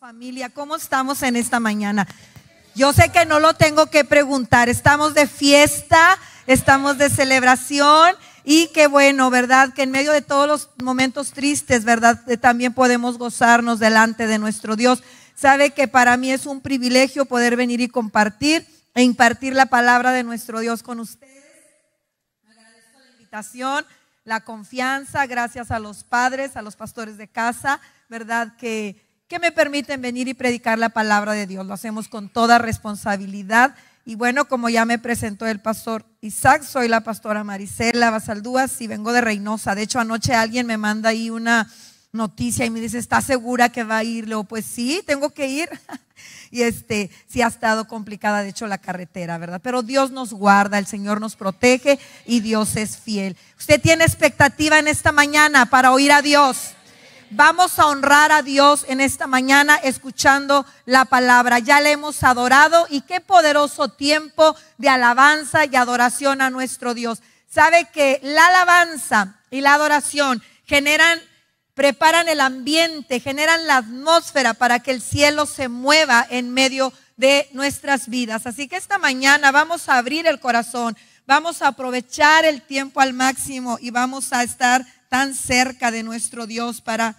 familia, ¿cómo estamos en esta mañana? Yo sé que no lo tengo que preguntar, estamos de fiesta, estamos de celebración y qué bueno, ¿verdad? Que en medio de todos los momentos tristes, ¿verdad? Eh, también podemos gozarnos delante de nuestro Dios. Sabe que para mí es un privilegio poder venir y compartir e impartir la palabra de nuestro Dios con ustedes. Agradezco la invitación, la confianza, gracias a los padres, a los pastores de casa, ¿verdad? Que que me permiten venir y predicar la palabra de Dios. Lo hacemos con toda responsabilidad. Y bueno, como ya me presentó el pastor Isaac, soy la pastora Marisela Basaldúas y vengo de Reynosa. De hecho, anoche alguien me manda ahí una noticia y me dice, está segura que va a ir? pues sí, tengo que ir. y este, sí ha estado complicada, de hecho, la carretera, ¿verdad? Pero Dios nos guarda, el Señor nos protege y Dios es fiel. ¿Usted tiene expectativa en esta mañana para oír a Dios? Vamos a honrar a Dios en esta mañana escuchando la palabra. Ya le hemos adorado y qué poderoso tiempo de alabanza y adoración a nuestro Dios. Sabe que la alabanza y la adoración generan preparan el ambiente, generan la atmósfera para que el cielo se mueva en medio de nuestras vidas. Así que esta mañana vamos a abrir el corazón, vamos a aprovechar el tiempo al máximo y vamos a estar tan cerca de nuestro Dios para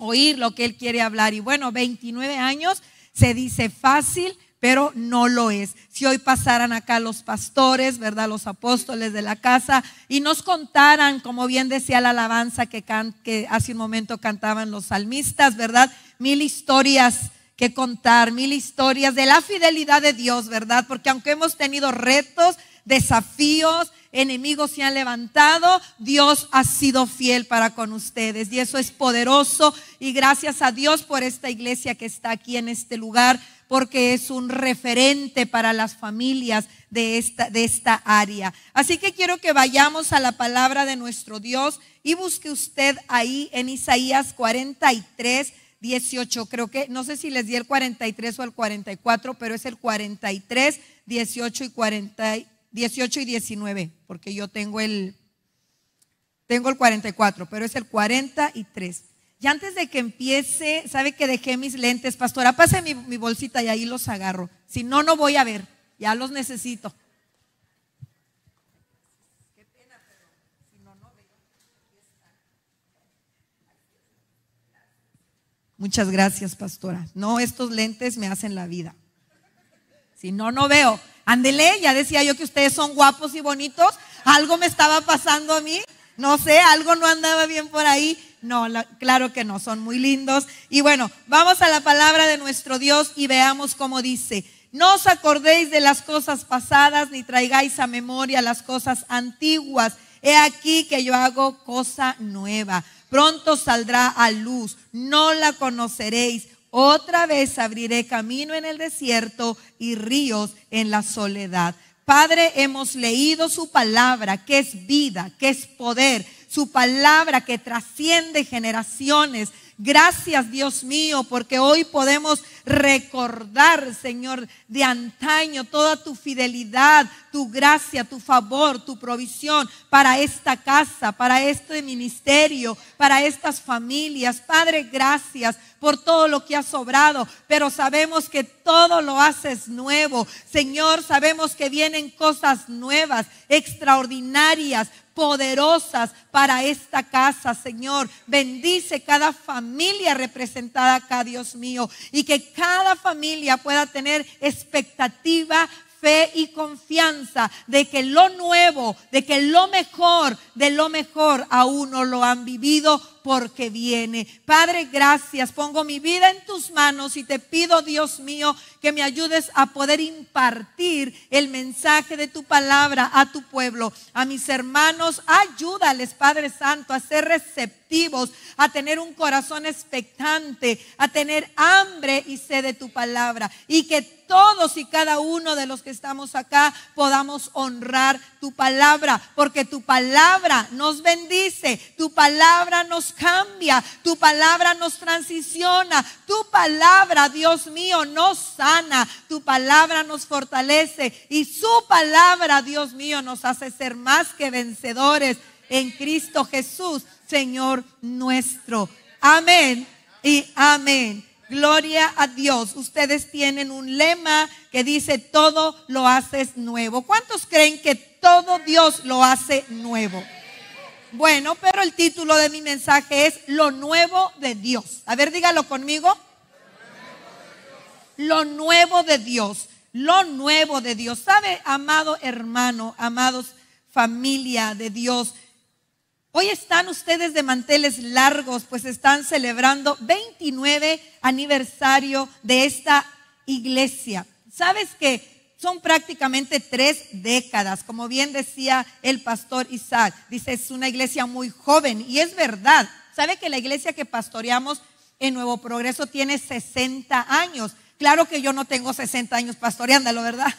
oír lo que Él quiere hablar. Y bueno, 29 años se dice fácil, pero no lo es. Si hoy pasaran acá los pastores, ¿verdad? Los apóstoles de la casa y nos contaran, como bien decía la alabanza que, que hace un momento cantaban los salmistas, ¿verdad? Mil historias que contar, mil historias de la fidelidad de Dios, ¿verdad? Porque aunque hemos tenido retos, desafíos, enemigos se han levantado, Dios ha sido fiel para con ustedes. Y eso es poderoso. Y gracias a Dios por esta iglesia que está aquí en este lugar, porque es un referente para las familias de esta, de esta área. Así que quiero que vayamos a la palabra de nuestro Dios y busque usted ahí en Isaías 43. 18, creo que, no sé si les di el 43 o el 44, pero es el 43, 18 y 40, 18 y 19, porque yo tengo el, tengo el 44, pero es el 43. Y antes de que empiece, sabe que dejé mis lentes, pastora, pase mi, mi bolsita y ahí los agarro. Si no, no voy a ver, ya los necesito. Muchas gracias, pastora. No, estos lentes me hacen la vida. Si no, no veo. Ándele, ya decía yo que ustedes son guapos y bonitos. Algo me estaba pasando a mí. No sé, algo no andaba bien por ahí. No, claro que no, son muy lindos. Y bueno, vamos a la palabra de nuestro Dios y veamos cómo dice. No os acordéis de las cosas pasadas, ni traigáis a memoria las cosas antiguas. He aquí que yo hago cosa nueva. Pronto saldrá a luz, no la conoceréis. Otra vez abriré camino en el desierto y ríos en la soledad. Padre, hemos leído su palabra, que es vida, que es poder, su palabra que trasciende generaciones. Gracias, Dios mío, porque hoy podemos recordar, Señor, de antaño toda tu fidelidad, tu gracia, tu favor, tu provisión para esta casa, para este ministerio, para estas familias. Padre, gracias por todo lo que has sobrado, pero sabemos que todo lo haces nuevo. Señor, sabemos que vienen cosas nuevas, extraordinarias, poderosas para esta casa, Señor. Bendice cada familia representada acá, Dios mío, y que cada familia pueda tener expectativa, fe y confianza de que lo nuevo, de que lo mejor, de lo mejor aún no lo han vivido porque viene. Padre, gracias. Pongo mi vida en tus manos y te pido, Dios mío, que me ayudes a poder impartir el mensaje de tu palabra a tu pueblo, a mis hermanos. Ayúdales, Padre Santo, a ser receptivos, a tener un corazón expectante, a tener hambre y sed de tu palabra. Y que todos y cada uno de los que estamos acá podamos honrar tu palabra, porque tu palabra nos bendice, tu palabra nos cambia, tu palabra nos transiciona, tu palabra, Dios mío, nos sana, tu palabra nos fortalece y su palabra, Dios mío, nos hace ser más que vencedores en Cristo Jesús, Señor nuestro. Amén y amén. Gloria a Dios. Ustedes tienen un lema que dice, todo lo haces nuevo. ¿Cuántos creen que todo Dios lo hace nuevo? Bueno, pero el título de mi mensaje es Lo nuevo de Dios. A ver, dígalo conmigo. Lo nuevo de Dios. Lo nuevo de Dios. ¿Sabe, amado hermano, amados familia de Dios? Hoy están ustedes de manteles largos, pues están celebrando 29 aniversario de esta iglesia. ¿Sabes que son prácticamente tres décadas. Como bien decía el pastor Isaac, dice, es una iglesia muy joven y es verdad. ¿Sabe que la iglesia que pastoreamos en Nuevo Progreso tiene 60 años? Claro que yo no tengo 60 años pastoreándolo, ¿verdad?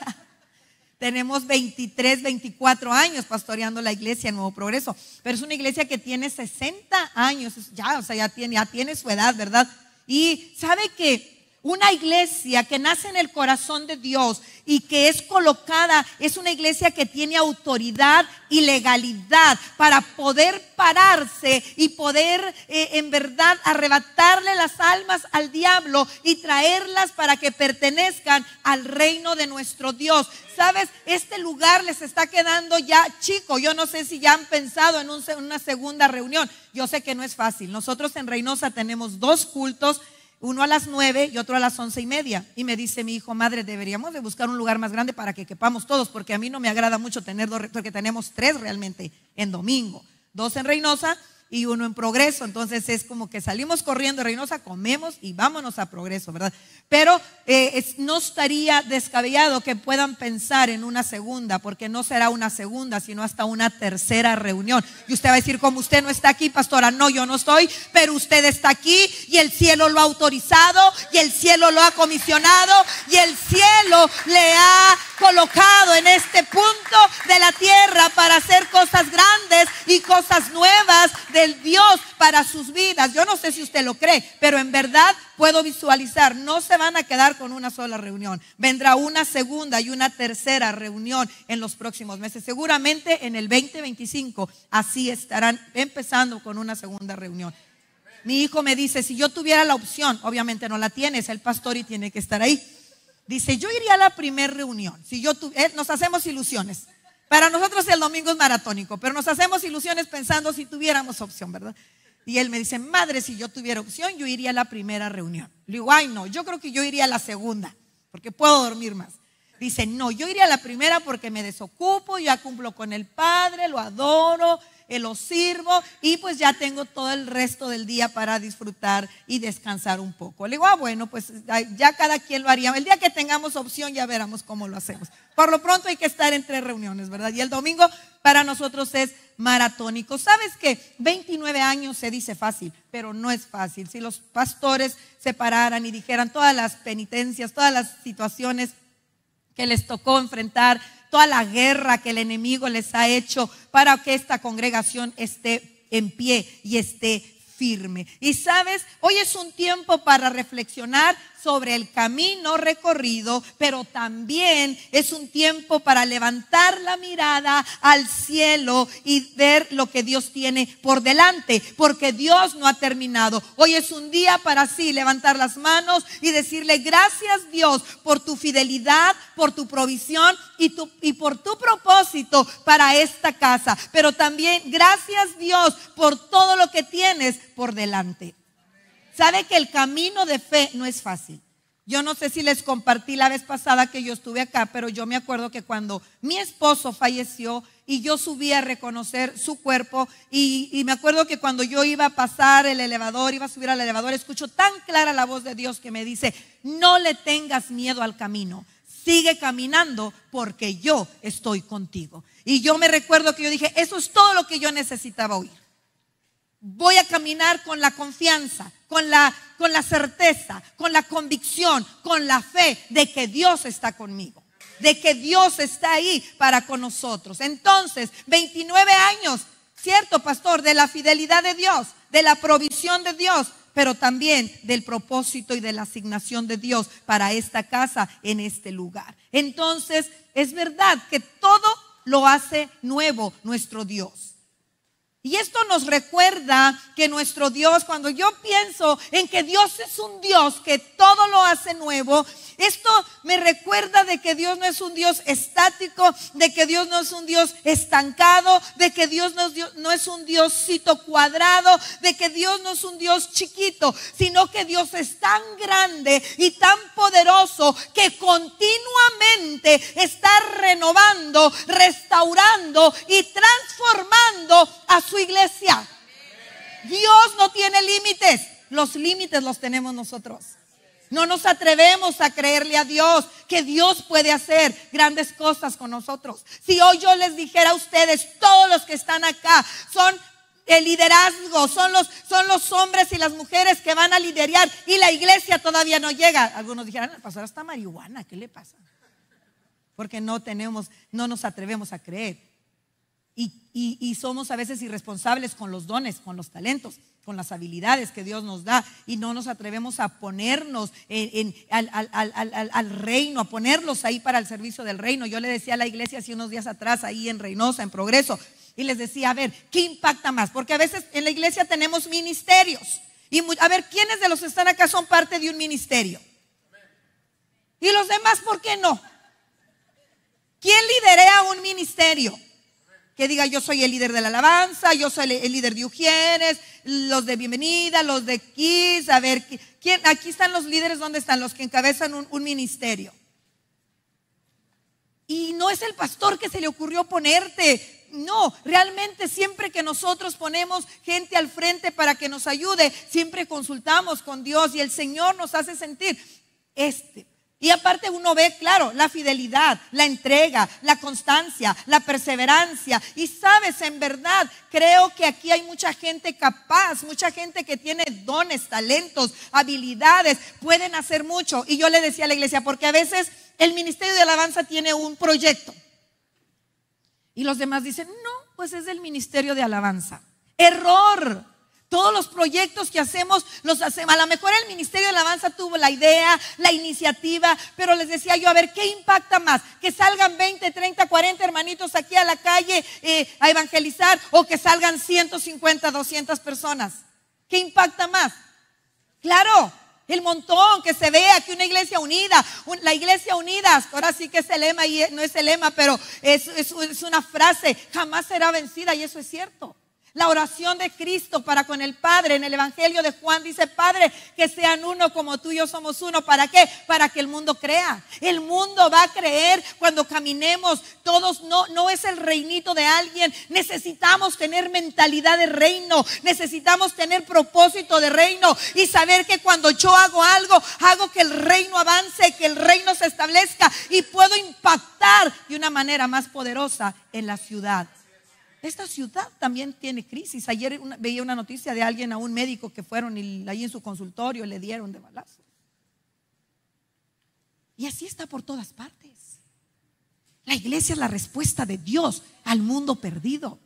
Tenemos 23, 24 años pastoreando la iglesia en Nuevo Progreso, pero es una iglesia que tiene 60 años, ya, o sea, ya tiene, ya tiene su edad, ¿verdad? Y sabe que una iglesia que nace en el corazón de Dios y que es colocada, es una iglesia que tiene autoridad y legalidad para poder pararse y poder eh, en verdad arrebatarle las almas al diablo y traerlas para que pertenezcan al reino de nuestro Dios. Sabes, este lugar les está quedando ya chico. Yo no sé si ya han pensado en una segunda reunión. Yo sé que no es fácil. Nosotros en Reynosa tenemos dos cultos uno a las nueve y otro a las once y media. Y me dice mi hijo, madre, deberíamos de buscar un lugar más grande para que quepamos todos, porque a mí no me agrada mucho tener dos, porque tenemos tres realmente en domingo, dos en Reynosa y uno en progreso. Entonces es como que salimos corriendo Reynosa, comemos y vámonos a progreso, ¿verdad? Pero eh, no estaría descabellado que puedan pensar en una segunda, porque no será una segunda, sino hasta una tercera reunión. Y usted va a decir, como usted no está aquí, pastora, no, yo no estoy, pero usted está aquí y el cielo lo ha autorizado y el cielo lo ha comisionado y el cielo le ha colocado en este punto de la tierra para hacer cosas grandes y cosas nuevas del Dios para sus vidas. Yo no sé si usted lo cree, pero en verdad puedo visualizar, no se van a quedar con una sola reunión. Vendrá una segunda y una tercera reunión en los próximos meses. Seguramente en el 2025 así estarán empezando con una segunda reunión. Mi hijo me dice, si yo tuviera la opción, obviamente no la tienes el pastor y tiene que estar ahí Dice, yo iría a la primera reunión. Si yo eh, nos hacemos ilusiones. Para nosotros el domingo es maratónico, pero nos hacemos ilusiones pensando si tuviéramos opción, ¿verdad? Y él me dice, madre, si yo tuviera opción, yo iría a la primera reunión. Le digo, ay, no, yo creo que yo iría a la segunda, porque puedo dormir más. Dice, no, yo iría a la primera porque me desocupo, ya cumplo con el Padre, lo adoro, lo sirvo y pues ya tengo todo el resto del día para disfrutar y descansar un poco. Le digo, ah, bueno, pues ya cada quien lo haría. El día que tengamos opción ya veremos cómo lo hacemos. Por lo pronto hay que estar en tres reuniones, ¿verdad? Y el domingo para nosotros es maratónico. ¿Sabes que 29 años se dice fácil, pero no es fácil. Si los pastores se pararan y dijeran todas las penitencias, todas las situaciones que les tocó enfrentar, toda la guerra que el enemigo les ha hecho para que esta congregación esté en pie y esté firme. Y sabes, hoy es un tiempo para reflexionar, sobre el camino recorrido, pero también es un tiempo para levantar la mirada al cielo y ver lo que Dios tiene por delante, porque Dios no ha terminado. Hoy es un día para sí levantar las manos y decirle gracias Dios por tu fidelidad, por tu provisión y, y por tu propósito para esta casa, pero también gracias Dios por todo lo que tienes por delante. Sabe que el camino de fe no es fácil. Yo no sé si les compartí la vez pasada que yo estuve acá, pero yo me acuerdo que cuando mi esposo falleció y yo subí a reconocer su cuerpo, y, me acuerdo que cuando yo iba a pasar el elevador, iba a subir al elevador, escucho tan clara la voz de Dios que me dice, no le tengas miedo al camino, sigue caminando porque yo estoy contigo. Y yo me recuerdo que yo dije, eso es todo lo que yo necesitaba oír. Voy a caminar con la confianza, con la, con la certeza, con la convicción, con la fe de que Dios está conmigo, de que Dios está ahí para con nosotros. Entonces, 29 años, ¿cierto, pastor? De la fidelidad de Dios, de la provisión de Dios, pero también del propósito y de la asignación de Dios para esta casa en este lugar. Entonces, es verdad que todo lo hace nuevo nuestro Dios. Y esto nos recuerda que nuestro Dios, cuando yo pienso en que Dios es un Dios que todo lo hace nuevo, esto me recuerda de que Dios no es un Dios estático, de que Dios no es un Dios estancado, de que Dios no, es un Dioscito cuadrado, de que Dios no es un Dios chiquito, sino que Dios es tan grande y tan poderoso que continuamente está renovando, restaurando y transformando a su iglesia. Dios no tiene límites. Los límites los tenemos nosotros. No nos atrevemos a creerle a Dios que Dios puede hacer grandes cosas con nosotros. Si hoy yo les dijera a ustedes, todos los que están acá son el liderazgo, son los, son los hombres y las mujeres que van a liderar y la iglesia todavía no llega. Algunos dijeran, al ah, pastor marihuana, ¿qué le pasa? Porque no tenemos, no nos atrevemos a creer y, somos a veces irresponsables con los dones, con los talentos, con las habilidades que Dios nos da y no nos atrevemos a ponernos al, reino, a ponerlos ahí para el servicio del reino. Yo le decía a la iglesia hace unos días atrás, ahí en Reynosa, en Progreso, y les decía, a ver, ¿qué impacta más? Porque a veces en la iglesia tenemos ministerios. Y a ver, ¿quiénes de los que están acá son parte de un ministerio? ¿Y los demás por qué no? ¿Quién liderea un ministerio? Que diga, yo soy el líder de la alabanza, yo soy el, líder de Ujieres, los de bienvenida, los de Kiss. A ver, ¿quién? aquí están los líderes, ¿dónde están? Los que encabezan un, un ministerio. Y no es el pastor que se le ocurrió ponerte, no, realmente siempre que nosotros ponemos gente al frente para que nos ayude, siempre consultamos con Dios y el Señor nos hace sentir, este y aparte uno ve, claro, la fidelidad, la entrega, la constancia, la perseverancia. Y sabes, en verdad, creo que aquí hay mucha gente capaz, mucha gente que tiene dones, talentos, habilidades, pueden hacer mucho. Y yo le decía a la iglesia, porque a veces el Ministerio de Alabanza tiene un proyecto. Y los demás dicen, no, pues es el Ministerio de Alabanza. Error, todos los proyectos que hacemos los hacemos. A lo mejor el Ministerio de Alabanza tuvo la idea, la iniciativa, pero les decía yo, a ver, ¿qué impacta más? Que salgan 20, 30, 40 hermanitos aquí a la calle eh, a evangelizar o que salgan 150, 200 personas. ¿Qué impacta más? Claro, el montón, que se vea que una iglesia unida, la iglesia unida, ahora sí que es el lema y eh, no es el lema, pero es, es una frase, jamás será vencida y eso es cierto. La oración de Cristo para con el Padre en el Evangelio de Juan dice, Padre, que sean uno como tú y yo somos uno. ¿Para qué? Para que el mundo crea. El mundo va a creer cuando caminemos. Todos no, no es el reinito de alguien. Necesitamos tener mentalidad de reino. Necesitamos tener propósito de reino y saber que cuando yo hago algo, hago que el reino avance, que el reino se establezca y puedo impactar de una manera más poderosa en la ciudad. Esta ciudad también tiene crisis. Ayer veía una noticia de alguien, a un médico que fueron ahí en su consultorio le dieron de balazo. Y así está por todas partes. La iglesia es la respuesta de Dios al mundo perdido.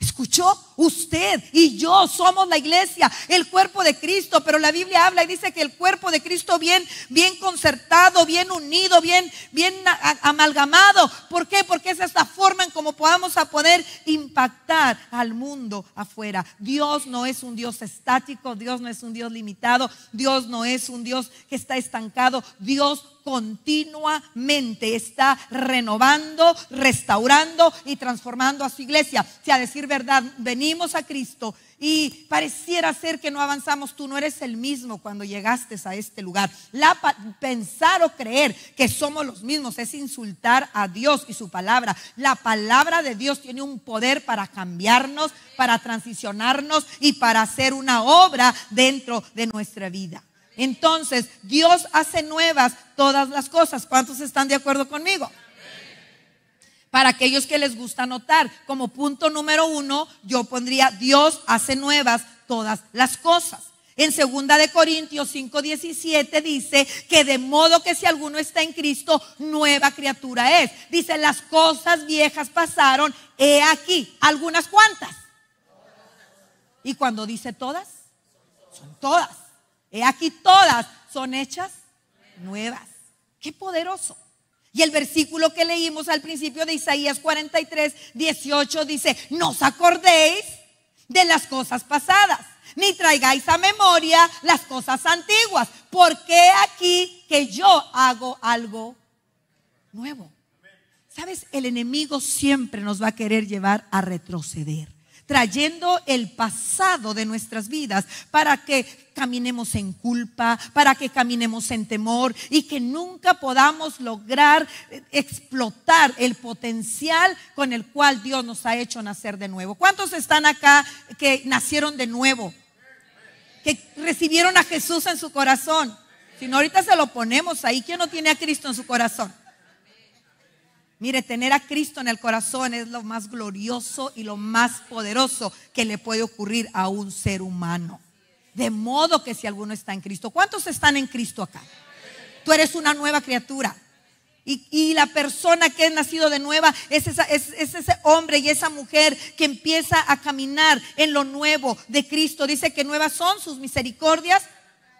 ¿Escuchó? usted y yo somos la iglesia, el cuerpo de Cristo, pero la Biblia habla y dice que el cuerpo de Cristo bien, bien concertado, bien unido, bien, bien amalgamado. ¿Por qué? Porque es esta forma en cómo podamos a poder impactar al mundo afuera. Dios no es un Dios estático, Dios no es un Dios limitado, Dios no es un Dios que está estancado, Dios continuamente está renovando, restaurando y transformando a su iglesia. Si a decir verdad, venir venimos a Cristo y pareciera ser que no avanzamos, tú no eres el mismo cuando llegaste a este lugar. La, pensar o creer que somos los mismos es insultar a Dios y su palabra. La palabra de Dios tiene un poder para cambiarnos, para transicionarnos y para hacer una obra dentro de nuestra vida. Entonces, Dios hace nuevas todas las cosas. ¿Cuántos están de acuerdo conmigo? Para aquellos que les gusta anotar, como punto número uno, yo pondría Dios hace nuevas todas las cosas. En segunda de Corintios 5:17 dice que de modo que si alguno está en Cristo, nueva criatura es. Dice, las cosas viejas pasaron, he aquí, algunas cuantas. Y cuando dice todas, son todas. He aquí todas son hechas nuevas. Qué poderoso. Y el versículo que leímos al principio de Isaías 43, 18 dice, no os acordéis de las cosas pasadas, ni traigáis a memoria las cosas antiguas, porque aquí que yo hago algo nuevo. Sabes, el enemigo siempre nos va a querer llevar a retroceder trayendo el pasado de nuestras vidas para que caminemos en culpa, para que caminemos en temor y que nunca podamos lograr eh, explotar el potencial con el cual Dios nos ha hecho nacer de nuevo. ¿Cuántos están acá que nacieron de nuevo? Que recibieron a Jesús en su corazón. Si no, ahorita se lo ponemos ahí. ¿Quién no tiene a Cristo en su corazón? Mire, tener a Cristo en el corazón es lo más glorioso y lo más poderoso que le puede ocurrir a un ser humano. De modo que si alguno está en Cristo, ¿cuántos están en Cristo acá? Tú eres una nueva criatura. Y, la persona que es nacido de nueva es, es ese hombre y esa mujer que empieza a caminar en lo nuevo de Cristo. Dice que nuevas son sus misericordias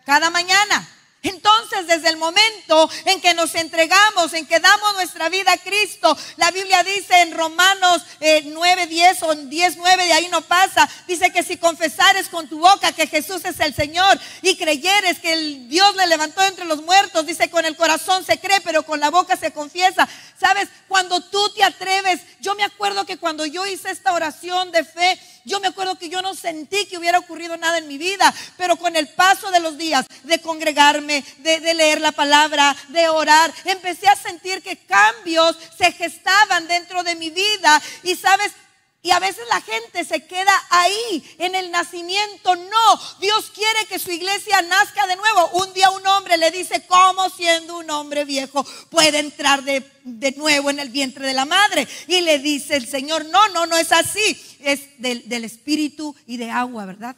cada mañana. Entonces, desde el momento en que nos entregamos, en que damos nuestra vida a Cristo, la Biblia dice en Romanos 9, eh, 10 o 10, 9, de ahí no pasa, dice que si confesares con tu boca que Jesús es el Señor y creyeres que Dios le levantó entre los muertos, dice con el corazón se cree, pero con la boca se confiesa. Sabes, cuando tú te atreves, yo me acuerdo que cuando yo hice esta oración de fe, yo me acuerdo que yo no sentí que hubiera ocurrido nada en mi vida, pero con el paso de los días, de congregarme, de, leer la palabra, de orar, empecé a sentir que cambios se gestaban dentro de mi vida. Y sabes, y a veces la gente se queda ahí, en el nacimiento. No, Dios quiere que su iglesia nazca de nuevo. Un día un hombre le dice, ¿cómo siendo un hombre viejo puede entrar de nuevo en el vientre de la madre? Y le dice el Señor, no, no, no es así es del, espíritu y de agua, ¿verdad?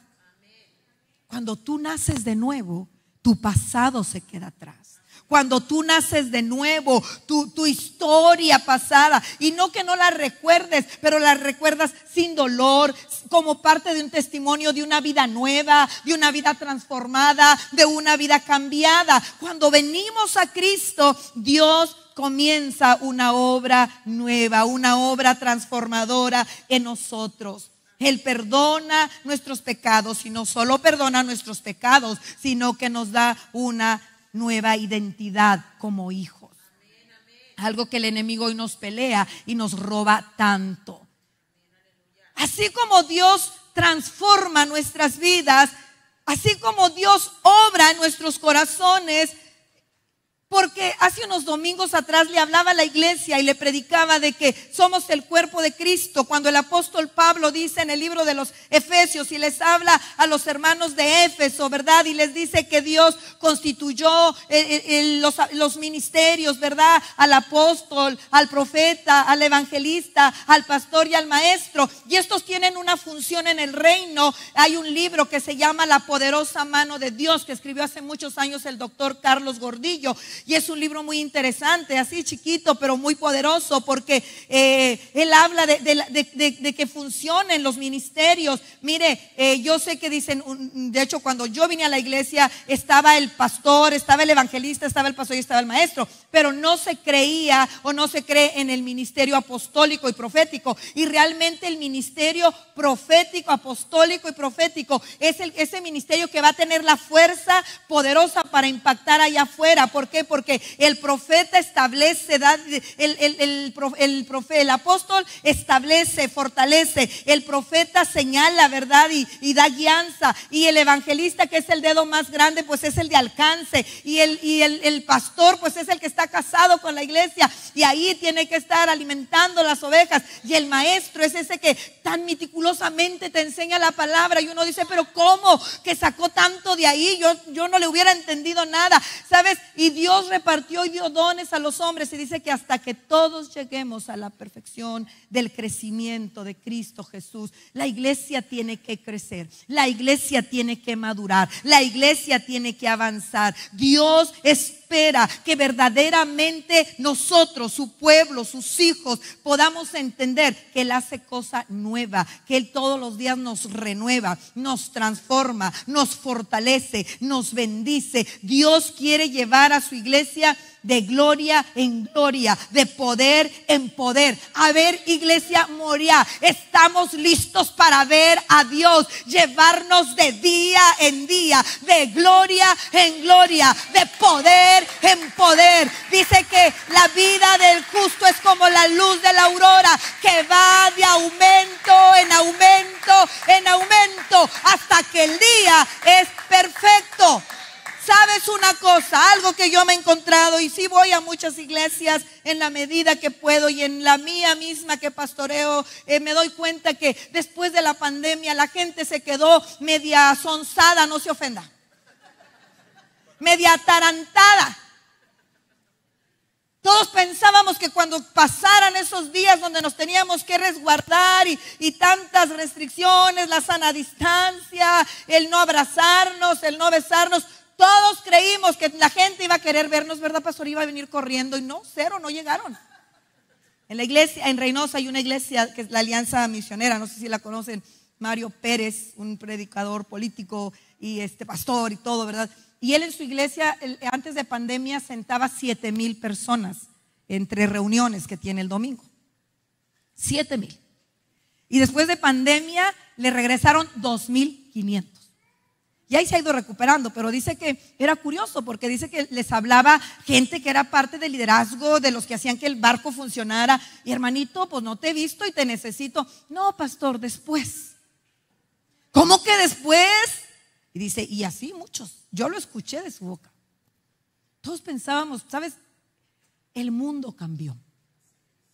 Cuando tú naces de nuevo, tu pasado se queda atrás. Cuando tú naces de nuevo, tu, tu, historia pasada, y no que no la recuerdes, pero la recuerdas sin dolor, como parte de un testimonio de una vida nueva, de una vida transformada, de una vida cambiada. Cuando venimos a Cristo, Dios comienza una obra nueva, una obra transformadora en nosotros. Él perdona nuestros pecados y no solo perdona nuestros pecados, sino que nos da una nueva identidad como hijos. Algo que el enemigo hoy nos pelea y nos roba tanto. Así como Dios transforma nuestras vidas, así como Dios obra en nuestros corazones, porque hace unos domingos atrás le hablaba la iglesia y le predicaba de que somos el cuerpo de Cristo. Cuando el apóstol Pablo dice en el libro de los Efesios y les habla a los hermanos de Éfeso, ¿verdad? Y les dice que Dios constituyó eh, eh, eh, los, ministerios, ¿verdad? Al apóstol, al profeta, al evangelista, al pastor y al maestro. Y estos tienen una función en el reino. Hay un libro que se llama La poderosa mano de Dios que escribió hace muchos años el doctor Carlos Gordillo y es un libro muy interesante, así chiquito, pero muy poderoso, porque eh, él habla de, que funcionen los ministerios. Mire, eh, yo sé que dicen, de hecho, cuando yo vine a la iglesia, estaba el pastor, estaba el evangelista, estaba el pastor y estaba el maestro, pero no se creía o no se cree en el ministerio apostólico y profético. Y realmente el ministerio profético, apostólico y profético es el, ese ministerio que va a tener la fuerza poderosa para impactar allá afuera. ¿Por qué? porque el profeta establece, el, el, el, apóstol establece, fortalece, el profeta señala, ¿verdad? Y, da guianza. Y el evangelista, que es el dedo más grande, pues es el de alcance. Y el, y el, pastor, pues es el que está casado con la iglesia. Y ahí tiene que estar alimentando las ovejas. Y el maestro es ese que tan meticulosamente te enseña la palabra. Y uno dice, pero ¿cómo que sacó tanto de ahí? Yo, yo no le hubiera entendido nada. ¿Sabes? Y Dios repartió y dones a los hombres y dice que hasta que todos lleguemos a la perfección del crecimiento de Cristo Jesús, la iglesia tiene que crecer, la iglesia tiene que madurar, la iglesia tiene que avanzar. Dios es espera que verdaderamente nosotros, su pueblo, sus hijos, podamos entender que Él hace cosa nueva, que Él todos los días nos renueva, nos transforma, nos fortalece, nos bendice. Dios quiere llevar a su iglesia de gloria en gloria, de poder en poder. A ver, iglesia Moria, estamos listos para ver a Dios llevarnos de día en día, de gloria en gloria, de poder en poder. Dice que la vida del justo es como la luz de la aurora que va de aumento en aumento en aumento hasta que el día es perfecto. Sabes una cosa, algo que yo me he encontrado y si voy a muchas iglesias en la medida que puedo y en la mía misma que pastoreo, eh, me doy cuenta que después de la pandemia la gente se quedó media sonzada, no se ofenda, media atarantada. Todos pensábamos que cuando pasaran esos días donde nos teníamos que resguardar y, y, tantas restricciones, la sana distancia, el no abrazarnos, el no besarnos, todos creímos que la gente iba a querer vernos, ¿verdad, pastor? Iba a venir corriendo y no, cero, no llegaron. En la iglesia, en Reynosa hay una iglesia que es la Alianza Misionera, no sé si la conocen, Mario Pérez, un predicador político y este pastor y todo, ¿verdad? Y él en su iglesia, antes de pandemia, sentaba 7 mil personas entre reuniones que tiene el domingo. Siete mil. Y después de pandemia le regresaron mil 2.500. Y ahí se ha ido recuperando, pero dice que era curioso porque dice que les hablaba gente que era parte del liderazgo, de los que hacían que el barco funcionara. Y hermanito, pues no te he visto y te necesito. No, pastor, después. ¿Cómo que después? Y dice, y así muchos. Yo lo escuché de su boca. Todos pensábamos, ¿sabes? El mundo cambió.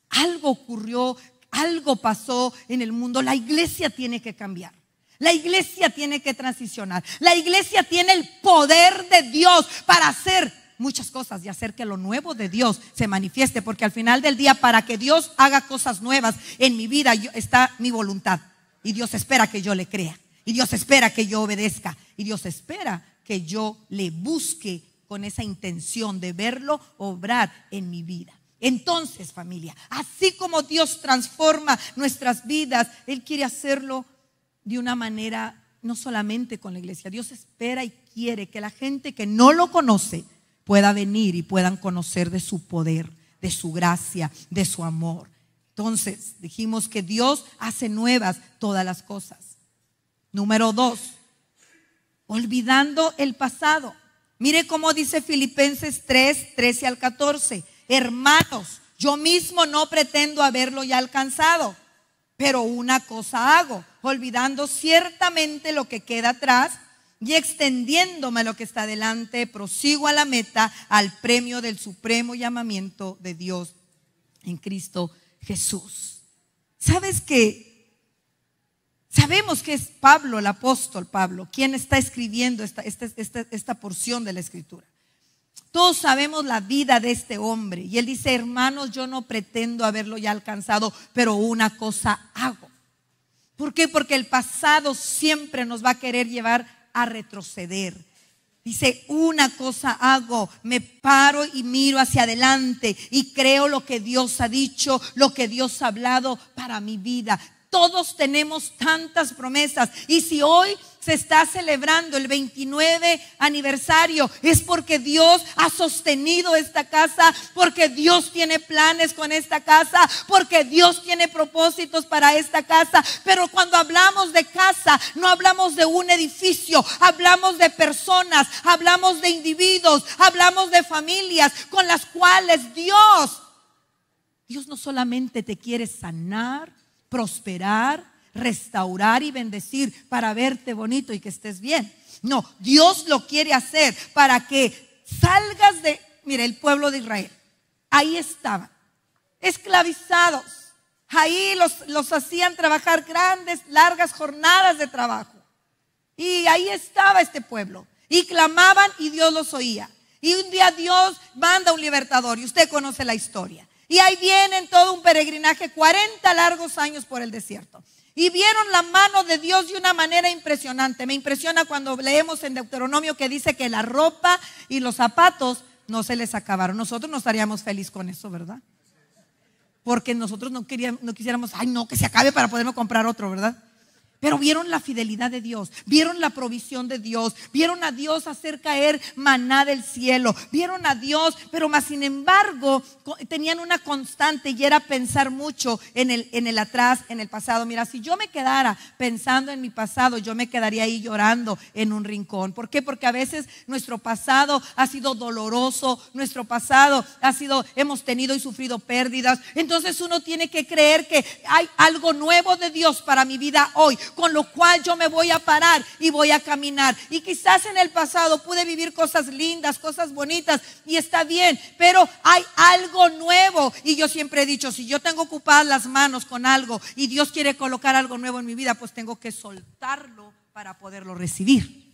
Algo ocurrió, algo pasó en el mundo. La iglesia tiene que cambiar. La iglesia tiene que transicionar. La iglesia tiene el poder de Dios para hacer muchas cosas y hacer que lo nuevo de Dios se manifieste. Porque al final del día, para que Dios haga cosas nuevas en mi vida, está mi voluntad. Y Dios espera que yo le crea. Y Dios espera que yo obedezca. Y Dios espera que yo le busque con esa intención de verlo obrar en mi vida. Entonces, familia, así como Dios transforma nuestras vidas, Él quiere hacerlo de una manera no solamente con la iglesia. Dios espera y quiere que la gente que no lo conoce pueda venir y puedan conocer de su poder, de su gracia, de su amor. Entonces, dijimos que Dios hace nuevas todas las cosas. Número dos, olvidando el pasado. Mire cómo dice Filipenses 3, 13 al 14. Hermanos, yo mismo no pretendo haberlo ya alcanzado pero una cosa hago, olvidando ciertamente lo que queda atrás y extendiéndome lo que está adelante, prosigo a la meta, al premio del supremo llamamiento de Dios en Cristo Jesús. ¿Sabes qué? Sabemos que es Pablo, el apóstol Pablo, quien está escribiendo esta porción de la escritura. Todos sabemos la vida de este hombre. Y él dice, hermanos, yo no pretendo haberlo ya alcanzado, pero una cosa hago. ¿Por qué? Porque el pasado siempre nos va a querer llevar a retroceder. Dice, una cosa hago, me paro y miro hacia adelante y creo lo que Dios ha dicho, lo que Dios ha hablado para mi vida. Todos tenemos tantas promesas. Y si hoy se está celebrando el 29 aniversario es porque Dios ha sostenido esta casa, porque Dios tiene planes con esta casa, porque Dios tiene propósitos para esta casa. Pero cuando hablamos de casa, no hablamos de un edificio, hablamos de personas, hablamos de individuos, hablamos de familias con las cuales Dios, Dios no solamente te quiere sanar, prosperar, restaurar y bendecir para verte bonito y que estés bien. No, Dios lo quiere hacer para que salgas de, mire, el pueblo de Israel. Ahí estaban, esclavizados. Ahí los, los hacían trabajar grandes, largas jornadas de trabajo. Y ahí estaba este pueblo. Y clamaban y Dios los oía. Y un día Dios manda un libertador y usted conoce la historia. Y ahí vienen todo un peregrinaje, 40 largos años por el desierto y vieron la mano de Dios de una manera impresionante. Me impresiona cuando leemos en Deuteronomio que dice que la ropa y los zapatos no se les acabaron. Nosotros no estaríamos felices con eso, ¿verdad? Porque nosotros no, queríamos, no quisiéramos, ay no, que se acabe para poderme comprar otro, ¿verdad? Pero vieron la fidelidad de Dios, vieron la provisión de Dios, vieron a Dios hacer caer maná del cielo, vieron a Dios, pero más sin embargo tenían una constante y era pensar mucho en el, en el atrás, en el pasado. Mira, si yo me quedara pensando en mi pasado, yo me quedaría ahí llorando en un rincón. ¿Por qué? Porque a veces nuestro pasado ha sido doloroso, nuestro pasado ha sido, hemos tenido y sufrido pérdidas. Entonces uno tiene que creer que hay algo nuevo de Dios para mi vida hoy con lo cual yo me voy a parar y voy a caminar. Y quizás en el pasado pude vivir cosas lindas, cosas bonitas y está bien, pero hay algo nuevo. Y yo siempre he dicho, si yo tengo ocupadas las manos con algo y Dios quiere colocar algo nuevo en mi vida, pues tengo que soltarlo para poderlo recibir.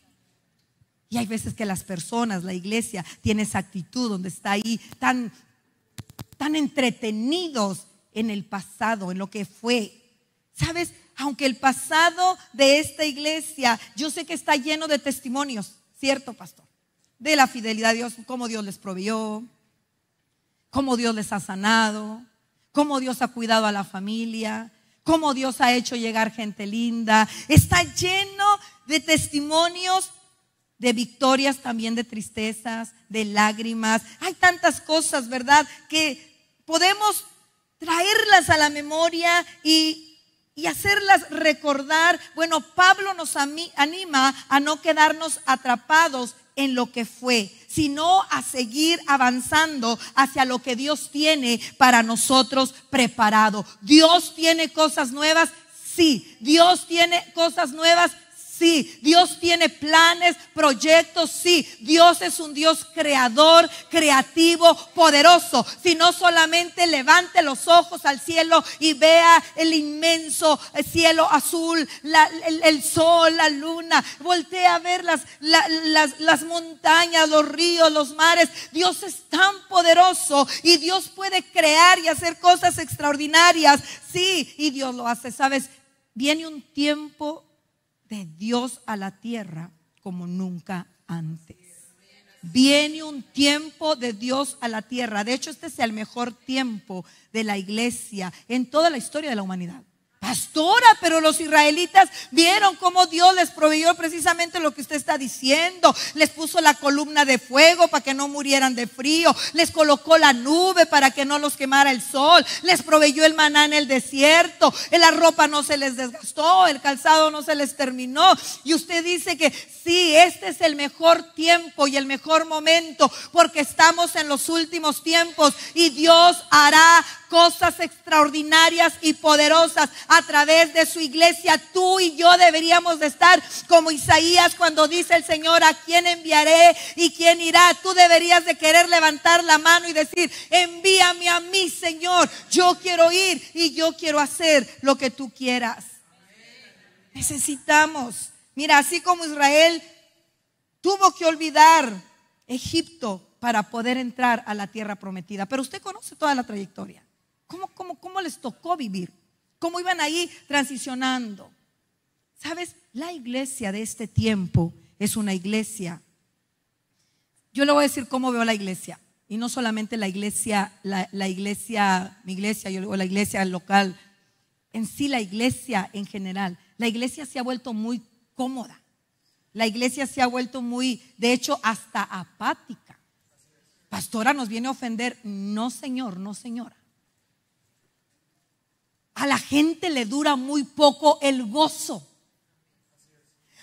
Y hay veces que las personas, la iglesia, tiene esa actitud donde está ahí tan, tan entretenidos en el pasado, en lo que fue. ¿Sabes? aunque el pasado de esta iglesia, yo sé que está lleno de testimonios, ¿cierto, pastor? De la fidelidad de Dios, cómo Dios les proveyó, cómo Dios les ha sanado, cómo Dios ha cuidado a la familia, cómo Dios ha hecho llegar gente linda. Está lleno de testimonios de victorias, también de tristezas, de lágrimas. Hay tantas cosas, ¿verdad? Que podemos traerlas a la memoria y y hacerlas recordar. Bueno, Pablo nos anima a no quedarnos atrapados en lo que fue, sino a seguir avanzando hacia lo que Dios tiene para nosotros preparado. Dios tiene cosas nuevas, sí. Dios tiene cosas nuevas, sí. Dios tiene planes, proyectos, sí. Dios es un Dios creador, creativo, poderoso. Si no solamente levante los ojos al cielo y vea el inmenso eh, cielo azul, el, sol, la luna. Voltea a ver las, las, las montañas, los ríos, los mares. Dios es tan poderoso y Dios puede crear y hacer cosas extraordinarias. Sí, y Dios lo hace, ¿sabes? Viene un tiempo de Dios a la tierra como nunca antes. Viene un tiempo de Dios a la tierra. De hecho, este es el mejor tiempo de la iglesia en toda la historia de la humanidad. Pastora, pero los israelitas vieron cómo Dios les proveyó precisamente lo que usted está diciendo. Les puso la columna de fuego para que no murieran de frío. Les colocó la nube para que no los quemara el sol. Les proveyó el maná en el desierto. La ropa no se les desgastó. El calzado no se les terminó. Y usted dice que sí, este es el mejor tiempo y el mejor momento porque estamos en los últimos tiempos y Dios hará cosas extraordinarias y poderosas a través de su iglesia. Tú y yo deberíamos de estar como Isaías cuando dice el Señor, ¿a quién enviaré y quién irá? Tú deberías de querer levantar la mano y decir, envíame a mí, Señor. Yo quiero ir y yo quiero hacer lo que tú quieras. Necesitamos. Mira, así como Israel tuvo que olvidar Egipto para poder entrar a la tierra prometida. Pero usted conoce toda la trayectoria. ¿Cómo, cómo, les tocó vivir? ¿Cómo iban ahí transicionando? ¿Sabes? La iglesia de este tiempo es una iglesia. Yo le voy a decir cómo veo la iglesia. Y no solamente la iglesia, la, la iglesia, mi iglesia, yo, digo la iglesia local. En sí, la iglesia en general. La iglesia se ha vuelto muy cómoda. La iglesia se ha vuelto muy, de hecho, hasta apática. Pastora nos viene a ofender. No, señor, no, señora. A la gente le dura muy poco el gozo.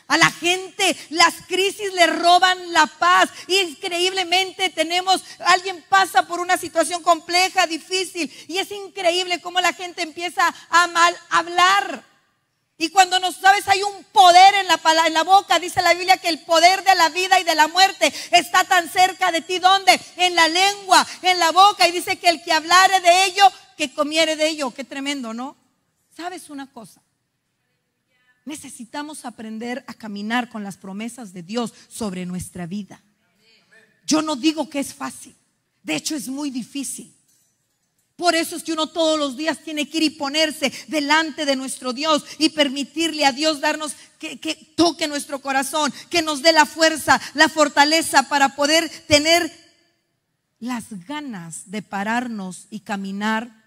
A la gente las crisis le roban la paz. Increíblemente tenemos, alguien pasa por una situación compleja, difícil, y es increíble cómo la gente empieza a mal hablar. Y cuando no sabes, hay un poder en la, en la boca. Dice la Biblia que el poder de la vida y de la muerte está tan cerca de ti. ¿Dónde? En la lengua, en la boca. Y dice que el que hablare de ello que comiere de ello. Qué tremendo, ¿no? ¿Sabes una cosa? Necesitamos aprender a caminar con las promesas de Dios sobre nuestra vida. Yo no digo que es fácil, de hecho es muy difícil. Por eso es que uno todos los días tiene que ir y ponerse delante de nuestro Dios y permitirle a Dios darnos que, que, toque nuestro corazón, que nos dé la fuerza, la fortaleza para poder tener las ganas de pararnos y caminar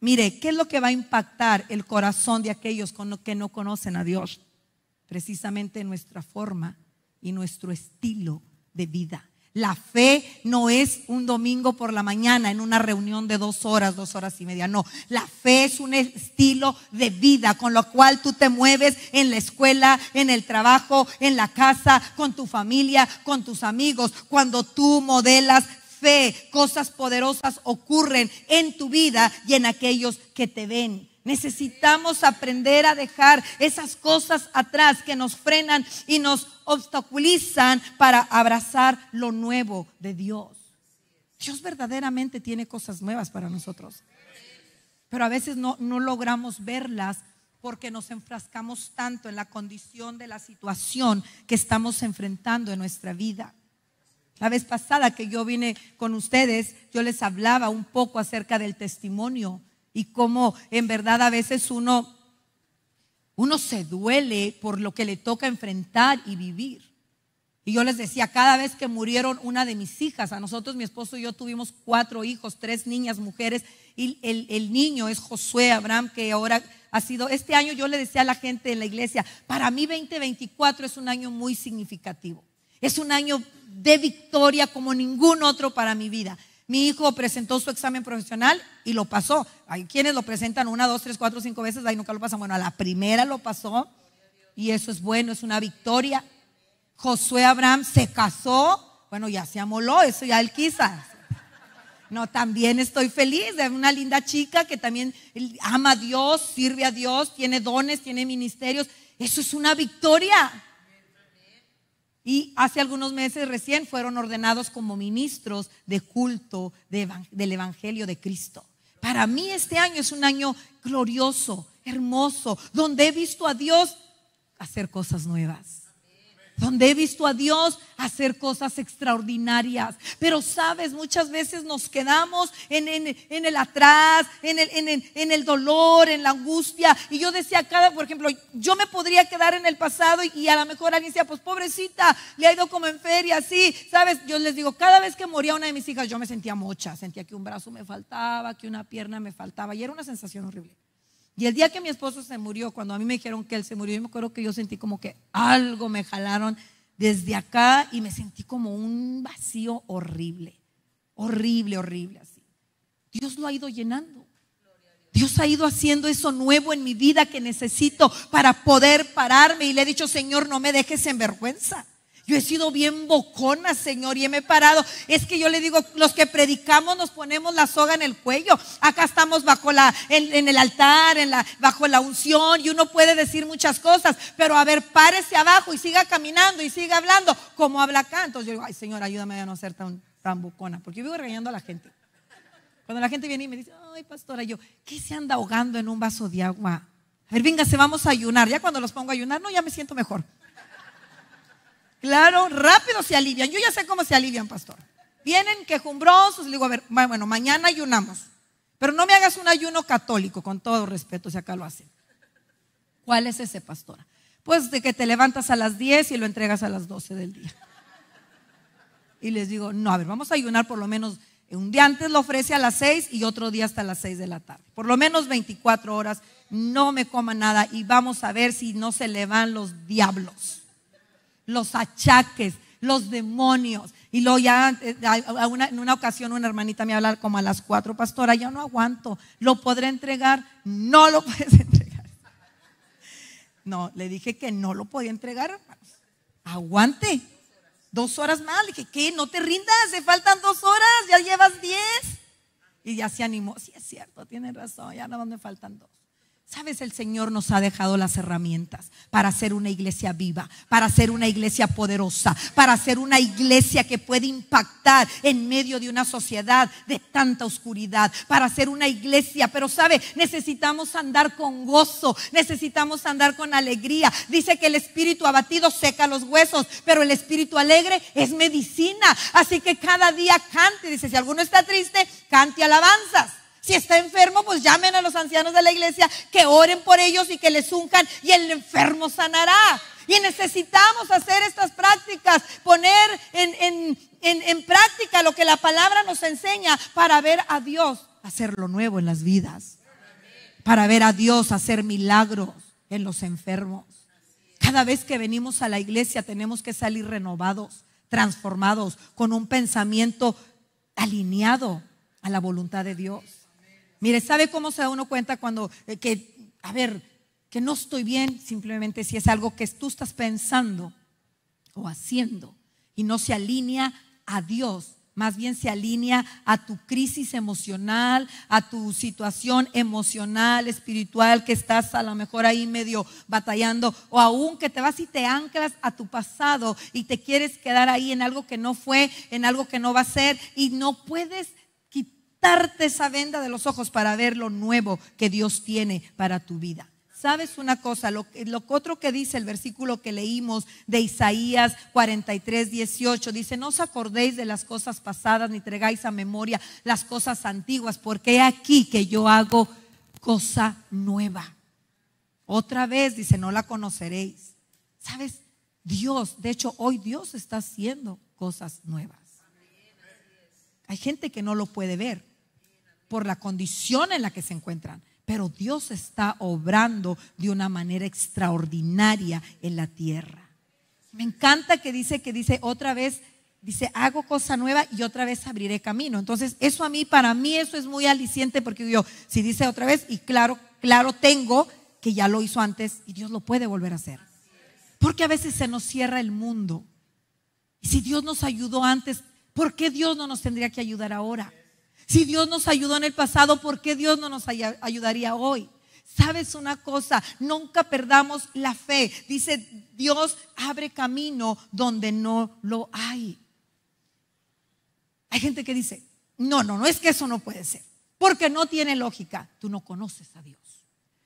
Mire, ¿qué es lo que va a impactar el corazón de aquellos que no conocen a Dios? Precisamente nuestra forma y nuestro estilo de vida. La fe no es un domingo por la mañana en una reunión de dos horas, dos horas y media. No, la fe es un estilo de vida con lo cual tú te mueves en la escuela, en el trabajo, en la casa, con tu familia, con tus amigos. Cuando tú modelas fe, cosas poderosas ocurren en tu vida y en aquellos que te ven. Necesitamos aprender a dejar esas cosas atrás que nos frenan y nos obstaculizan para abrazar lo nuevo de Dios. Dios verdaderamente tiene cosas nuevas para nosotros, pero a veces no, logramos verlas porque nos enfrascamos tanto en la condición de la situación que estamos enfrentando en nuestra vida. La vez pasada que yo vine con ustedes, yo les hablaba un poco acerca del testimonio y cómo en verdad a veces uno uno se duele por lo que le toca enfrentar y vivir. Y yo les decía, cada vez que murieron una de mis hijas, a nosotros mi esposo y yo tuvimos cuatro hijos, tres niñas, mujeres, y el, niño es Josué Abraham, que ahora ha sido, este año yo le decía a la gente de la iglesia, para mí 2024 es un año muy significativo. Es un año de victoria como ningún otro para mi vida. Mi hijo presentó su examen profesional y lo pasó. Hay quienes lo presentan una, dos, tres, cuatro, cinco veces, ahí nunca lo pasan. Bueno, a la primera lo pasó y eso es bueno, es una victoria. Josué Abraham se casó, bueno, ya se amoló, eso ya él quizás. No, también estoy feliz de una linda chica que también ama a Dios, sirve a Dios, tiene dones, tiene ministerios. Eso es una victoria y hace algunos meses recién fueron ordenados como ministros de culto del Evangelio de Cristo. Para mí este año es un año glorioso, hermoso, donde he visto a Dios hacer cosas nuevas donde he visto a Dios hacer cosas extraordinarias. Pero sabes, muchas veces nos quedamos en, el atrás, en el, dolor, en la angustia. Y yo decía, cada, por ejemplo, yo me podría quedar en el pasado y, a lo mejor alguien decía, pues pobrecita, le ha ido como en feria, sí. Sabes, yo les digo, cada vez que moría una de mis hijas, yo me sentía mocha, sentía que un brazo me faltaba, que una pierna me faltaba. Y era una sensación horrible. Y el día que mi esposo se murió, cuando a mí me dijeron que él se murió, yo me acuerdo que yo sentí como que algo me jalaron desde acá y me sentí como un vacío horrible, horrible, horrible así. Dios lo ha ido llenando. Dios ha ido haciendo eso nuevo en mi vida que necesito para poder pararme y le he dicho, Señor, no me dejes en vergüenza. Yo he sido bien bocona, Señor, y me he parado. Es que yo le digo, los que predicamos nos ponemos la soga en el cuello. Acá estamos bajo la, en, el altar, en la, bajo la unción, y uno puede decir muchas cosas, pero a ver, párese abajo y siga caminando y siga hablando, como habla acá. Entonces yo digo, ay, Señor, ayúdame a no ser tan, tan bocona, porque yo vivo regañando a la gente. Cuando la gente viene y me dice, ay, pastora, yo, ¿qué se anda ahogando en un vaso de agua? A ver, venga, se vamos a ayunar. Ya cuando los pongo a ayunar, no, ya me siento mejor. Claro, rápido se alivian. Yo ya sé cómo se alivian, pastor. Vienen quejumbrosos. les digo, a ver, bueno, mañana ayunamos. Pero no me hagas un ayuno católico, con todo respeto, si acá lo hacen. ¿Cuál es ese, pastora? Pues de que te levantas a las 10 y lo entregas a las 12 del día. Y les digo, no, a ver, vamos a ayunar por lo menos, un día antes lo ofrece a las 6 y otro día hasta las 6 de la tarde. Por lo menos 24 horas, no me coma nada y vamos a ver si no se le van los diablos los achaques, los demonios. Y luego ya eh, en una ocasión una hermanita me habla como a las cuatro, pastora, ya no aguanto, ¿lo podré entregar? No lo puedes entregar. No, le dije que no lo podía entregar, Aguante. Dos horas más. Le dije, ¿qué? No te rindas, se faltan dos horas, ya llevas diez. Y ya se animó. Sí, es cierto, tiene razón, ya no donde me faltan dos. Sabes, el Señor nos ha dejado las herramientas para ser una iglesia viva, para ser una iglesia poderosa, para ser una iglesia que puede impactar en medio de una sociedad de tanta oscuridad, para ser una iglesia. Pero sabe, necesitamos andar con gozo, necesitamos andar con alegría. Dice que el espíritu abatido seca los huesos, pero el espíritu alegre es medicina. Así que cada día cante. Dice, si alguno está triste, cante alabanzas. Si está enfermo, pues llamen a los ancianos de la iglesia que oren por ellos y que les uncan y el enfermo sanará. Y necesitamos hacer estas prácticas, poner en, en práctica lo que la palabra nos enseña para ver a Dios hacer lo nuevo en las vidas, para ver a Dios hacer milagros en los enfermos. Cada vez que venimos a la iglesia tenemos que salir renovados, transformados, con un pensamiento alineado a la voluntad de Dios. Mire, ¿sabe cómo se da uno cuenta cuando, eh, que, a ver, que no estoy bien? Simplemente si es algo que tú estás pensando o haciendo y no se alinea a Dios, más bien se alinea a tu crisis emocional, a tu situación emocional, espiritual, que estás a lo mejor ahí medio batallando, o aún que te vas y te anclas a tu pasado y te quieres quedar ahí en algo que no fue, en algo que no va a ser, y no puedes darte esa venda de los ojos para ver lo nuevo que Dios tiene para tu vida. ¿Sabes una cosa? Lo, lo, otro que dice el versículo que leímos de Isaías 43, 18, dice, no os acordéis de las cosas pasadas ni traigáis a memoria las cosas antiguas, porque aquí que yo hago cosa nueva. Otra vez dice, no la conoceréis. ¿Sabes? Dios, de hecho, hoy Dios está haciendo cosas nuevas. Hay gente que no lo puede ver por la condición en la que se encuentran. Pero Dios está obrando de una manera extraordinaria en la tierra. Me encanta que dice que dice otra vez, dice, hago cosa nueva y otra vez abriré camino. Entonces, eso a mí, para mí, eso es muy aliciente porque yo, si dice otra vez, y claro, claro tengo que ya lo hizo antes y Dios lo puede volver a hacer. Porque a veces se nos cierra el mundo. Y si Dios nos ayudó antes, ¿por qué Dios no nos tendría que ayudar ahora? Si Dios nos ayudó en el pasado, ¿por qué Dios no nos ayudaría hoy? ¿Sabes una cosa? Nunca perdamos la fe. Dice, Dios abre camino donde no lo hay. Hay gente que dice, no, no, no es que eso no puede ser, porque no tiene lógica. Tú no conoces a Dios.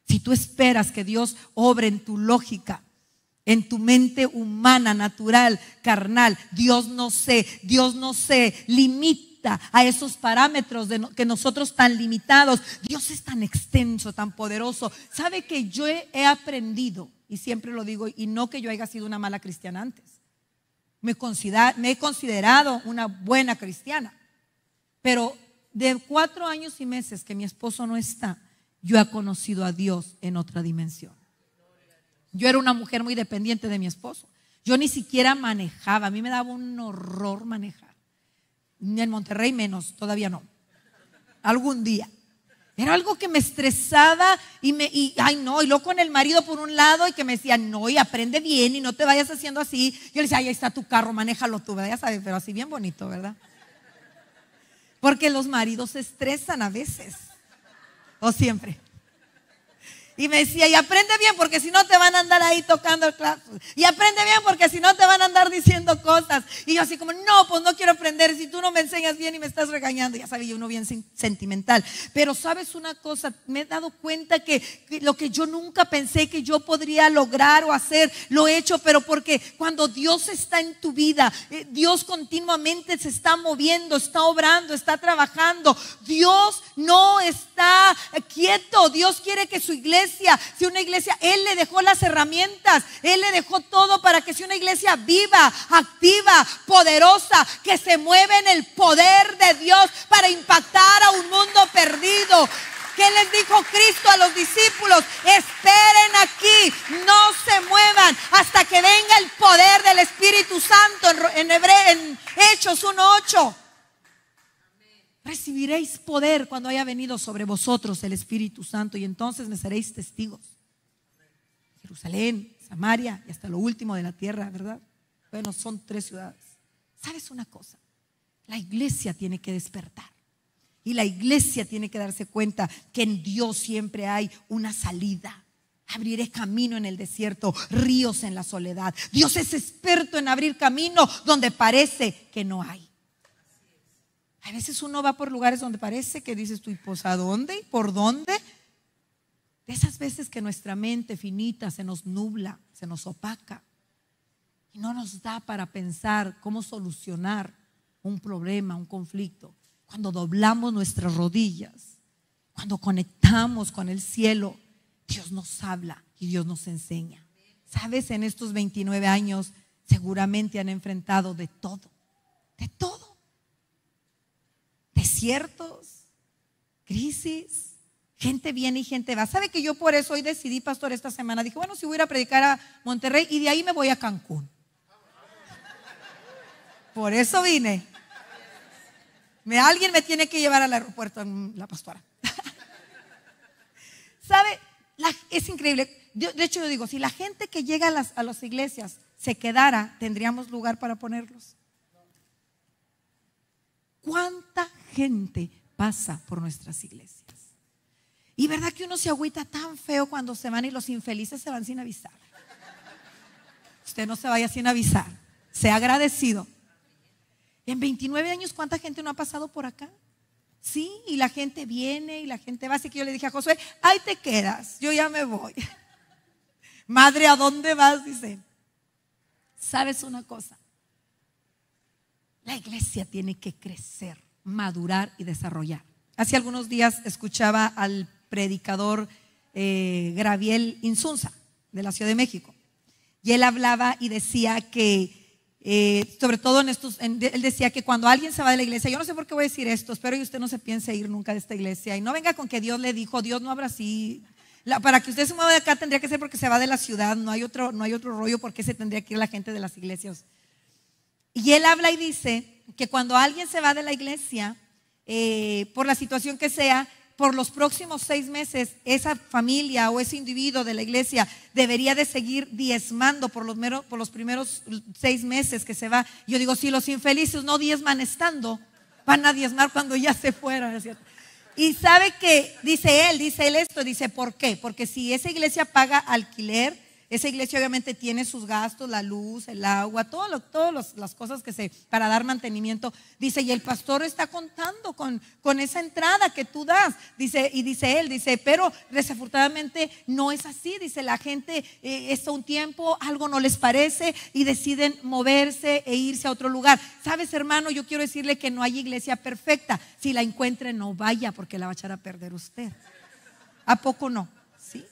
Si tú esperas que Dios obre en tu lógica, en tu mente humana, natural, carnal, Dios no sé, Dios no sé, limita a esos parámetros de que nosotros tan limitados. Dios es tan extenso, tan poderoso. ¿Sabe que yo he, aprendido, y siempre lo digo, y no que yo haya sido una mala cristiana antes? Me, me he considerado una buena cristiana, pero de cuatro años y meses que mi esposo no está, yo he conocido a Dios en otra dimensión. Yo era una mujer muy dependiente de mi esposo. Yo ni siquiera manejaba, a mí me daba un horror manejar. En Monterrey menos, todavía no. Algún día. Era algo que me estresaba y me, y, ay no, y luego con el marido por un lado y que me decía, no, y aprende bien y no te vayas haciendo así. Yo le decía, ahí está tu carro, manéjalo tú, ¿verdad? Ya sabes, pero así bien bonito, ¿verdad? Porque los maridos se estresan a veces, o siempre. Y me decía, y aprende bien porque si no te van a andar ahí tocando el clavo. Y aprende bien porque si no te van a andar diciendo cosas. Y yo así como, no, pues no quiero aprender si tú no me enseñas bien y me estás regañando. Ya sabía, uno bien sentimental. Pero sabes una cosa, me he dado cuenta que, lo que yo nunca pensé que yo podría lograr o hacer, lo he hecho, pero porque cuando Dios está en tu vida, eh, Dios continuamente se está moviendo, está obrando, está trabajando. Dios no está está quieto. Dios quiere que su iglesia, si una iglesia, Él le dejó las herramientas, Él le dejó todo para que sea una iglesia viva, activa, poderosa, que se mueva en el poder de Dios para impactar a un mundo perdido, ¿Qué les dijo Cristo a los discípulos? Esperen aquí, no se muevan hasta que venga el poder del Espíritu Santo en, en Hechos 1.8. Recibiréis poder cuando haya venido sobre vosotros el Espíritu Santo y entonces me seréis testigos. Jerusalén, Samaria y hasta lo último de la tierra, ¿verdad? Bueno, son tres ciudades. ¿Sabes una cosa? La iglesia tiene que despertar. Y la iglesia tiene que darse cuenta que en Dios siempre hay una salida. Abriré camino en el desierto, ríos en la soledad. Dios es experto en abrir camino donde parece que no hay. A veces uno va por lugares donde parece que dices tú, ¿y pues a dónde? ¿Y por dónde? De esas veces que nuestra mente finita se nos nubla, se nos opaca y no nos da para pensar cómo solucionar un problema, un conflicto. Cuando doblamos nuestras rodillas, cuando conectamos con el cielo, Dios nos habla y Dios nos enseña. Sabes, en estos 29 años seguramente han enfrentado de todo, de todo crisis, gente viene y gente va. ¿Sabe que yo por eso hoy decidí, pastor, esta semana? Dije, bueno, si voy a ir a predicar a Monterrey y de ahí me voy a Cancún. Por eso vine. Me, alguien me tiene que llevar al aeropuerto, mm, la pastora. ¿Sabe? es increíble. de hecho, yo digo, si la gente que llega a las, a las iglesias se quedara, tendríamos lugar para ponerlos. ¿Cuánta gente pasa por nuestras iglesias. Y verdad que uno se agüita tan feo cuando se van y los infelices se van sin avisar. Usted no se vaya sin avisar. Sea agradecido. En 29 años, ¿cuánta gente no ha pasado por acá? Sí, y la gente viene y la gente va. Así que yo le dije a Josué, ahí te quedas, yo ya me voy. Madre, ¿a dónde vas? Dice, ¿sabes una cosa? La iglesia tiene que crecer madurar y desarrollar. Hace algunos días escuchaba al predicador eh, Graviel Insunza de la Ciudad de México. Y él hablaba y decía que, eh, sobre todo en estos, él decía que cuando alguien se va de la iglesia, yo no sé por qué voy a decir esto, espero que usted no se piense ir nunca de esta iglesia y no venga con que Dios le dijo, Dios no habrá así. para que usted se mueva de acá tendría que ser porque se va de la ciudad, no hay otro, no hay otro rollo porque se tendría que ir la gente de las iglesias. Y él habla y dice que cuando alguien se va de la iglesia, eh, por la situación que sea, por los próximos seis meses, esa familia o ese individuo de la iglesia debería de seguir diezmando por los, por los primeros seis meses que se va. Yo digo, si los infelices no diezman estando, van a diezmar cuando ya se fueron, Y sabe que, dice él, dice él esto, dice, ¿por qué? Porque si esa iglesia paga alquiler, esa iglesia obviamente tiene sus gastos, la luz, el agua, todas las cosas que se, para dar mantenimiento. Dice, y el pastor está contando con, esa entrada que tú das. Dice, y dice él, dice, pero desafortunadamente no es así. Dice, la gente eh, está un tiempo, algo no les parece y deciden moverse e irse a otro lugar. Sabes, hermano, yo quiero decirle que no hay iglesia perfecta. Si la encuentre, no vaya porque la va a echar a perder usted. ¿A poco no? ¿Sí?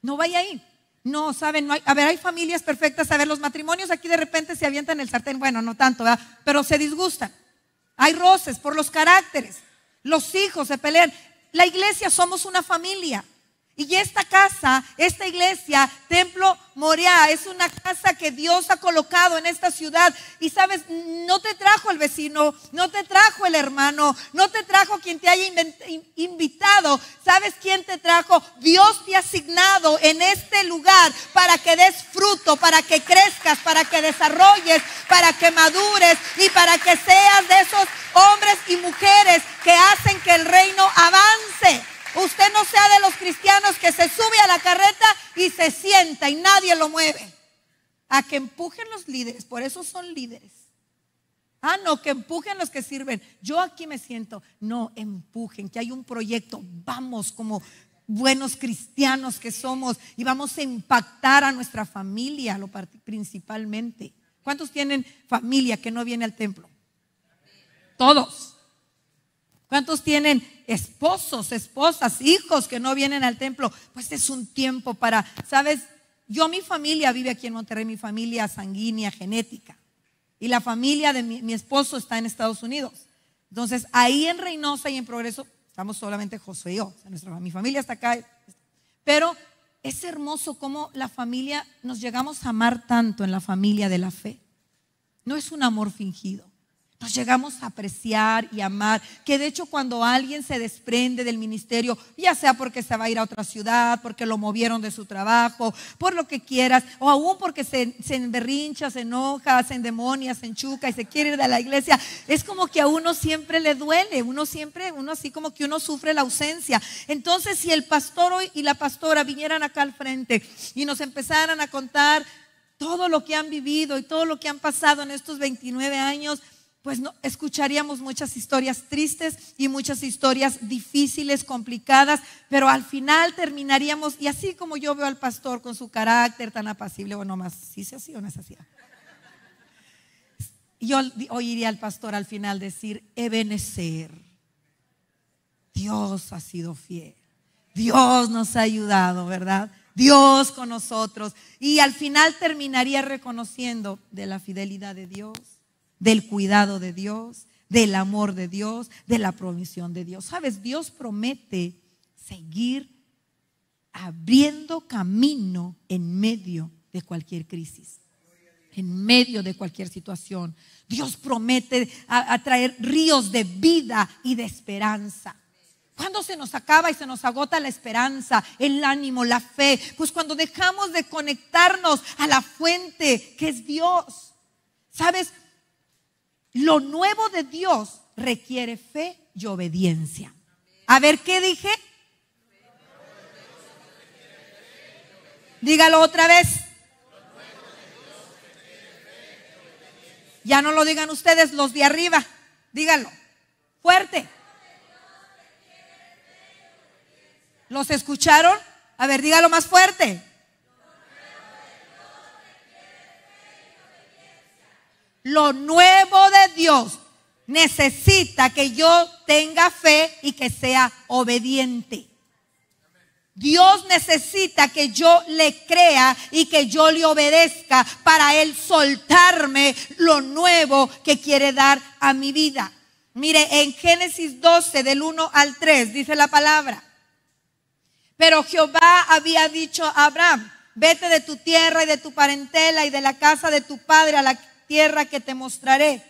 No vaya ahí. No, saben, no hay, a ver, hay familias perfectas, a ver, los matrimonios aquí de repente se avientan el sartén, bueno, no tanto, pero se disgustan. Hay roces por los caracteres, los hijos se pelean. La iglesia somos una familia. Y esta casa, esta iglesia, Templo Morea, es una casa que Dios ha colocado en esta ciudad. Y sabes, no te trajo el vecino, no te trajo el hermano, no te trajo quien te haya invitado. ¿Sabes quién te trajo? Dios te ha asignado en este lugar para que des fruto, para que crezcas, para que desarrolles, para que madures y para que seas de esos hombres y mujeres que hacen que el reino avance. Usted no sea de los cristianos que se sube a la carreta y se sienta y nadie lo mueve. A que empujen los líderes, por eso son líderes. Ah, no, que empujen los que sirven. Yo aquí me siento. No, empujen, que hay un proyecto. Vamos como buenos cristianos que somos y vamos a impactar a nuestra familia principalmente. ¿Cuántos tienen familia que no viene al templo? Todos. ¿Cuántos tienen esposos, esposas, hijos que no vienen al templo, pues es un tiempo para, ¿sabes? Yo, mi familia vive aquí en Monterrey, mi familia sanguínea, genética. Y la familia de mi, esposo está en Estados Unidos. Entonces, ahí en Reynosa y en Progreso, estamos solamente José y yo. nuestra, mi familia está acá. Pero es hermoso cómo la familia, nos llegamos a amar tanto en la familia de la fe. No es un amor fingido. Nos llegamos a apreciar y amar. Que de hecho cuando alguien se desprende del ministerio, ya sea porque se va a ir a otra ciudad, porque lo movieron de su trabajo, por lo que quieras, o aún porque se, se se enoja, se endemonia, se enchuca y se quiere ir de la iglesia, es como que a uno siempre le duele, uno siempre, uno así como que uno sufre la ausencia. Entonces si el pastor hoy y la pastora vinieran acá al frente y nos empezaran a contar todo lo que han vivido y todo lo que han pasado en estos 29 años, pues no, escucharíamos muchas historias tristes y muchas historias difíciles, complicadas, pero al final terminaríamos, y así como yo veo al pastor con su carácter tan apacible, bueno, más si ¿sí se hacía o no es así? Yo oiría al pastor al final decir, Ebenecer, Dios ha sido fiel, Dios nos ha ayudado, ¿verdad? Dios con nosotros. Y al final terminaría reconociendo de la fidelidad de Dios del cuidado de Dios, del amor de Dios, de la provisión de Dios. Sabes, Dios promete seguir abriendo camino en medio de cualquier crisis, en medio de cualquier situación. Dios promete atraer ríos de vida y de esperanza. Cuando se nos acaba y se nos agota la esperanza, el ánimo, la fe, pues cuando dejamos de conectarnos a la fuente que es Dios. ¿Sabes? Lo nuevo de Dios requiere fe y obediencia. A ver, ¿qué dije? Dígalo otra vez. Ya no lo digan ustedes, los de arriba. Dígalo. Fuerte. ¿Los escucharon? A ver, dígalo más fuerte. lo nuevo de Dios necesita que yo tenga fe y que sea obediente. Dios necesita que yo le crea y que yo le obedezca para Él soltarme lo nuevo que quiere dar a mi vida. Mire, en Génesis 12, del 1 al 3, dice la palabra. Pero Jehová había dicho a Abraham, vete de tu tierra y de tu parentela y de la casa de tu padre a la tierra que te mostraré.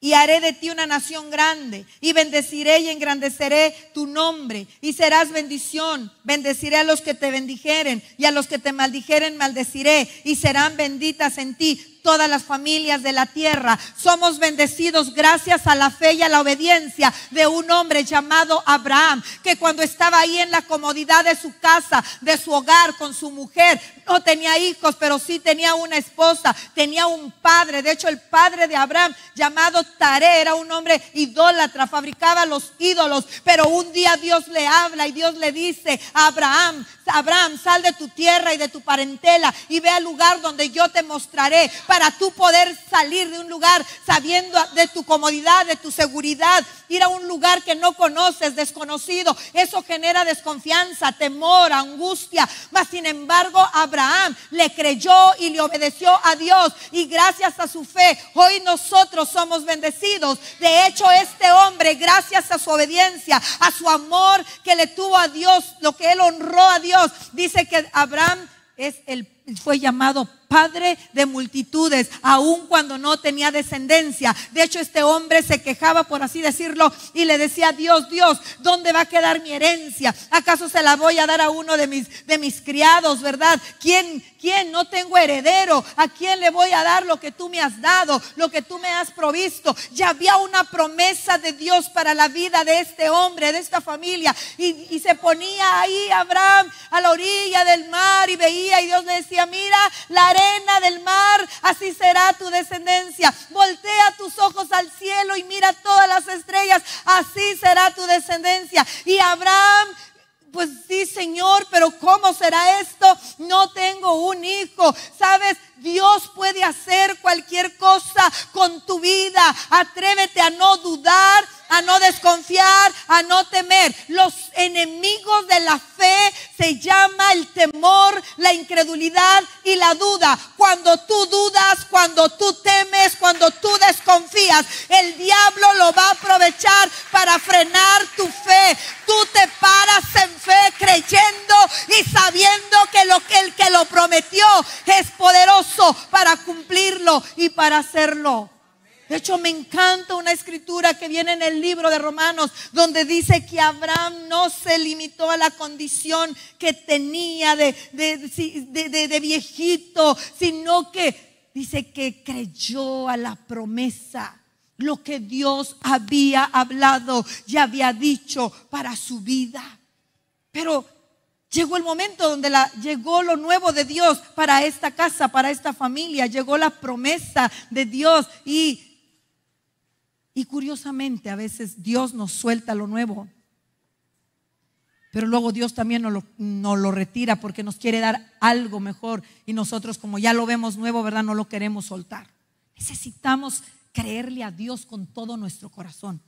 Y haré de ti una nación grande, y bendeciré y engrandeceré tu nombre, y serás bendición. Bendeciré a los que te bendijeren, y a los que te maldijeren maldeciré, y serán benditas en ti todas las familias de la tierra. Somos bendecidos gracias a la fe y a la obediencia de un hombre llamado Abraham, que cuando estaba ahí en la comodidad de su casa, de su hogar, con su mujer, no tenía hijos, pero sí tenía una esposa, tenía un padre. De hecho, el padre de Abraham, llamado Tare era un hombre idólatra, fabricaba los ídolos. Pero un día Dios le habla y Dios le dice, Abraham, Abraham, sal de tu tierra y de tu parentela y ve al lugar donde yo te mostraré para tú poder salir de un lugar sabiendo de tu comodidad, de tu seguridad, ir a un lugar que no conoces, desconocido. Eso genera desconfianza, temor, angustia. Mas, sin embargo, Abraham Abraham le creyó y le obedeció a Dios y gracias a su fe hoy nosotros somos bendecidos. De hecho, este hombre, gracias a su obediencia, a su amor que le tuvo a Dios, lo que él honró a Dios, dice que Abraham es el, fue llamado padre de multitudes, aun cuando no tenía descendencia. De hecho, este hombre se quejaba, por así decirlo, y le decía, Dios, Dios, ¿dónde va a quedar mi herencia? ¿Acaso se la voy a dar a uno de mis, de mis criados, verdad? ¿Quién, quién? No tengo heredero. ¿A quién le voy a dar lo que tú me has dado, lo que tú me has provisto? Ya había una promesa de Dios para la vida de este hombre, de esta familia. Y, y se ponía ahí Abraham a la orilla del mar y veía y Dios le decía, mira, la herencia del mar, así será tu descendencia. Voltea tus ojos al cielo y mira todas las estrellas, así será tu descendencia. Y Abraham pues sí, Señor, pero ¿cómo será esto? No tengo un hijo. ¿Sabes? Dios puede hacer cualquier cosa con tu vida. Atrévete a no dudar, a no desconfiar, a no temer. Los enemigos de la fe se llama el temor, la incredulidad y la duda. Cuando tú dudas, cuando tú temes, cuando tú desconfías, el diablo lo va a aprovechar para frenar tu fe. Tú te paras en fe creyendo y sabiendo que lo que el que lo prometió es poderoso para cumplirlo y para hacerlo. De hecho, me encanta una escritura que viene en el libro de Romanos, donde dice que Abraham no se limitó a la condición que tenía de, de, de viejito, sino que dice que creyó a la promesa, lo que Dios había hablado y había dicho para su vida. Pero Llegó el momento donde la, llegó lo nuevo de Dios para esta casa, para esta familia. Llegó la promesa de Dios. Y, y curiosamente a veces Dios nos suelta lo nuevo. Pero luego Dios también nos lo, lo retira porque nos quiere dar algo mejor. Y nosotros como ya lo vemos nuevo, ¿verdad? No lo queremos soltar. Necesitamos creerle a Dios con todo nuestro corazón.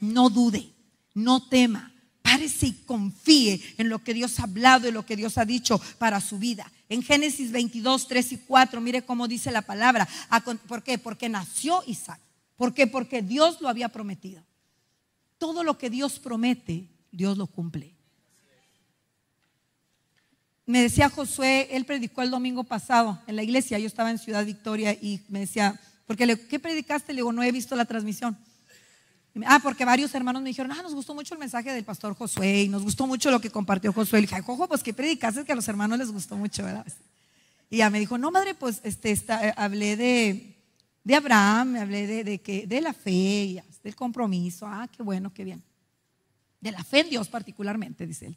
No dude, no tema párese y confíe en lo que Dios ha hablado y lo que Dios ha dicho para su vida. En Génesis 22, 3 y 4, mire cómo dice la palabra. Ah, ¿Por qué? Porque nació Isaac. ¿Por qué? Porque Dios lo había prometido. Todo lo que Dios promete, Dios lo cumple. Me decía Josué, él predicó el domingo pasado en la iglesia, yo estaba en Ciudad Victoria y me decía, porque le, ¿qué predicaste? Le digo, no he visto la transmisión. Ah, porque varios hermanos me dijeron, ah, nos gustó mucho el mensaje del pastor Josué y nos gustó mucho lo que compartió Josué. Le dije, ojo, pues que predicaste que a los hermanos les gustó mucho, ¿verdad? Y ya me dijo, no, madre, pues este, eh, hablé de, Abraham, hablé de, de, de la fe, ah, del compromiso. Ah, qué bueno, qué bien. De la fe en Dios particularmente, dice él.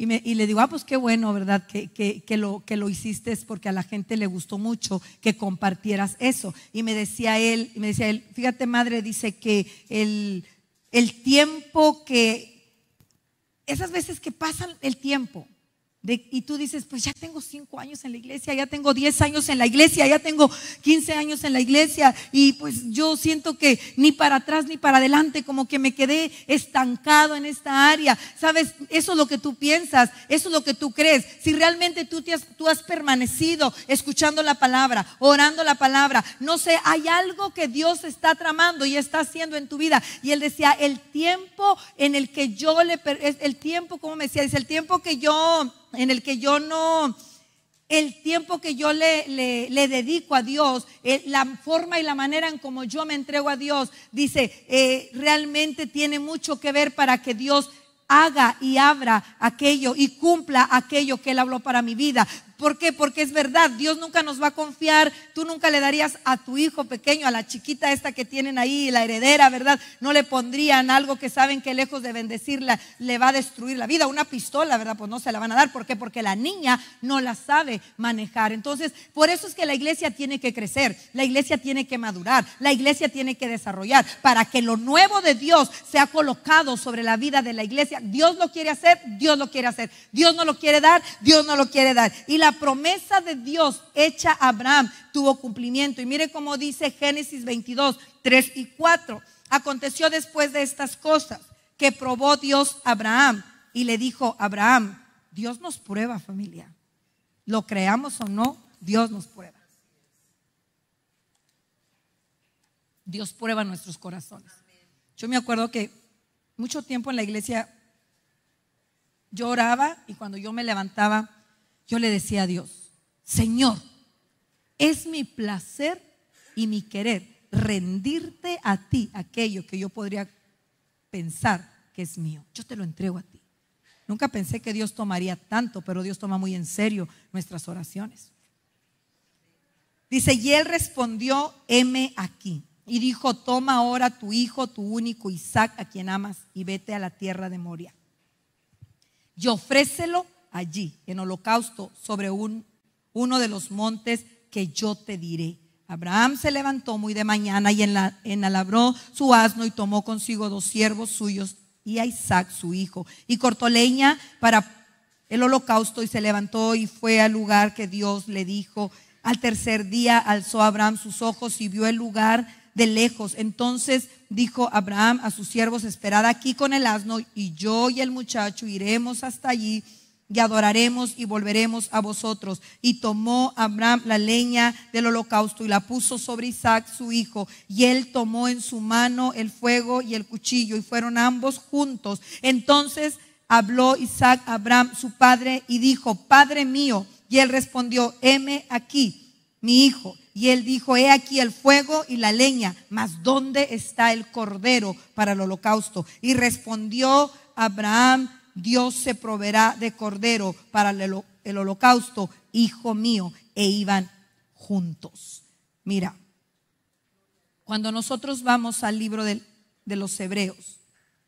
Y, me, le digo, ah, pues qué bueno, ¿verdad? Que, lo, que lo hiciste porque a la gente le gustó mucho que compartieras eso. Y me decía él, me decía fíjate madre, dice que el, el tiempo que, esas veces que pasan el tiempo, y tú dices, pues ya tengo cinco años en la iglesia, ya tengo diez años en la iglesia, ya tengo quince años en la iglesia y pues yo siento que ni para atrás ni para adelante, como que me quedé estancado en esta área. Sabes, eso es lo que tú piensas, eso es lo que tú crees. Si realmente tú, te has, tú has permanecido escuchando la palabra, orando la palabra, no sé, hay algo que Dios está tramando y está haciendo en tu vida. Y él decía, el tiempo en el que yo le, el tiempo, como me decía, dice, el tiempo que yo en el que yo no, el tiempo que yo le, le, dedico a Dios, eh, la forma y la manera en como yo me entrego a Dios, dice, eh, realmente tiene mucho que ver para que Dios haga y abra aquello y cumpla aquello que Él habló para mi vida. ¿Por qué? Porque es verdad, Dios nunca nos va a confiar, tú nunca le darías a tu hijo pequeño, a la chiquita esta que tienen ahí, la heredera, ¿verdad? No le pondrían algo que saben que lejos de bendecirla le va a destruir la vida, una pistola, ¿verdad? Pues no se la van a dar, ¿por qué? Porque la niña no la sabe manejar. Entonces, por eso es que la iglesia tiene que crecer, la iglesia tiene que madurar, la iglesia tiene que desarrollar para que lo nuevo de Dios sea colocado sobre la vida de la iglesia. Dios lo quiere hacer, Dios lo quiere hacer. Dios no lo quiere dar, Dios no lo quiere dar. Y la promesa de Dios hecha a Abraham tuvo cumplimiento. Y mire cómo dice Génesis 22, y 4. Aconteció después de estas cosas que probó Dios a Abraham y le dijo, Abraham, Dios nos prueba familia. Lo creamos o no, Dios nos prueba. Dios prueba nuestros corazones. Yo me acuerdo que mucho tiempo en la iglesia yo oraba y cuando yo me levantaba yo le decía a Dios, Señor, es mi placer y mi querer rendirte a ti aquello que yo podría pensar que es mío. Yo te lo entrego a ti. Nunca pensé que Dios tomaría tanto, pero Dios toma muy en serio nuestras oraciones. Dice, y él respondió, M aquí. Y dijo, toma ahora tu hijo, tu único Isaac, a quien amas, y vete a la tierra de Moria. Y ofrécelo allí, en holocausto, sobre un, uno de los montes que yo te diré. Abraham se levantó muy de mañana y enalabró su asno y tomó consigo dos siervos suyos y a Isaac su hijo. Y cortó leña para el holocausto y se levantó y fue al lugar que Dios le dijo. Al tercer día alzó Abraham sus ojos y vio el lugar de lejos. Entonces dijo Abraham a sus siervos, esperad aquí con el asno y yo y el muchacho iremos hasta allí y adoraremos y volveremos a vosotros. Y tomó Abraham la leña del holocausto y la puso sobre Isaac su hijo. Y él tomó en su mano el fuego y el cuchillo y fueron ambos juntos. Entonces habló Isaac Abraham su padre y dijo, Padre mío. Y él respondió, heme aquí, mi hijo. Y él dijo, he aquí el fuego y la leña, mas ¿dónde está el cordero para el holocausto? Y respondió Abraham Dios se proveerá de cordero para el holocausto, hijo mío. E iban juntos. Mira, cuando nosotros vamos al libro de, los Hebreos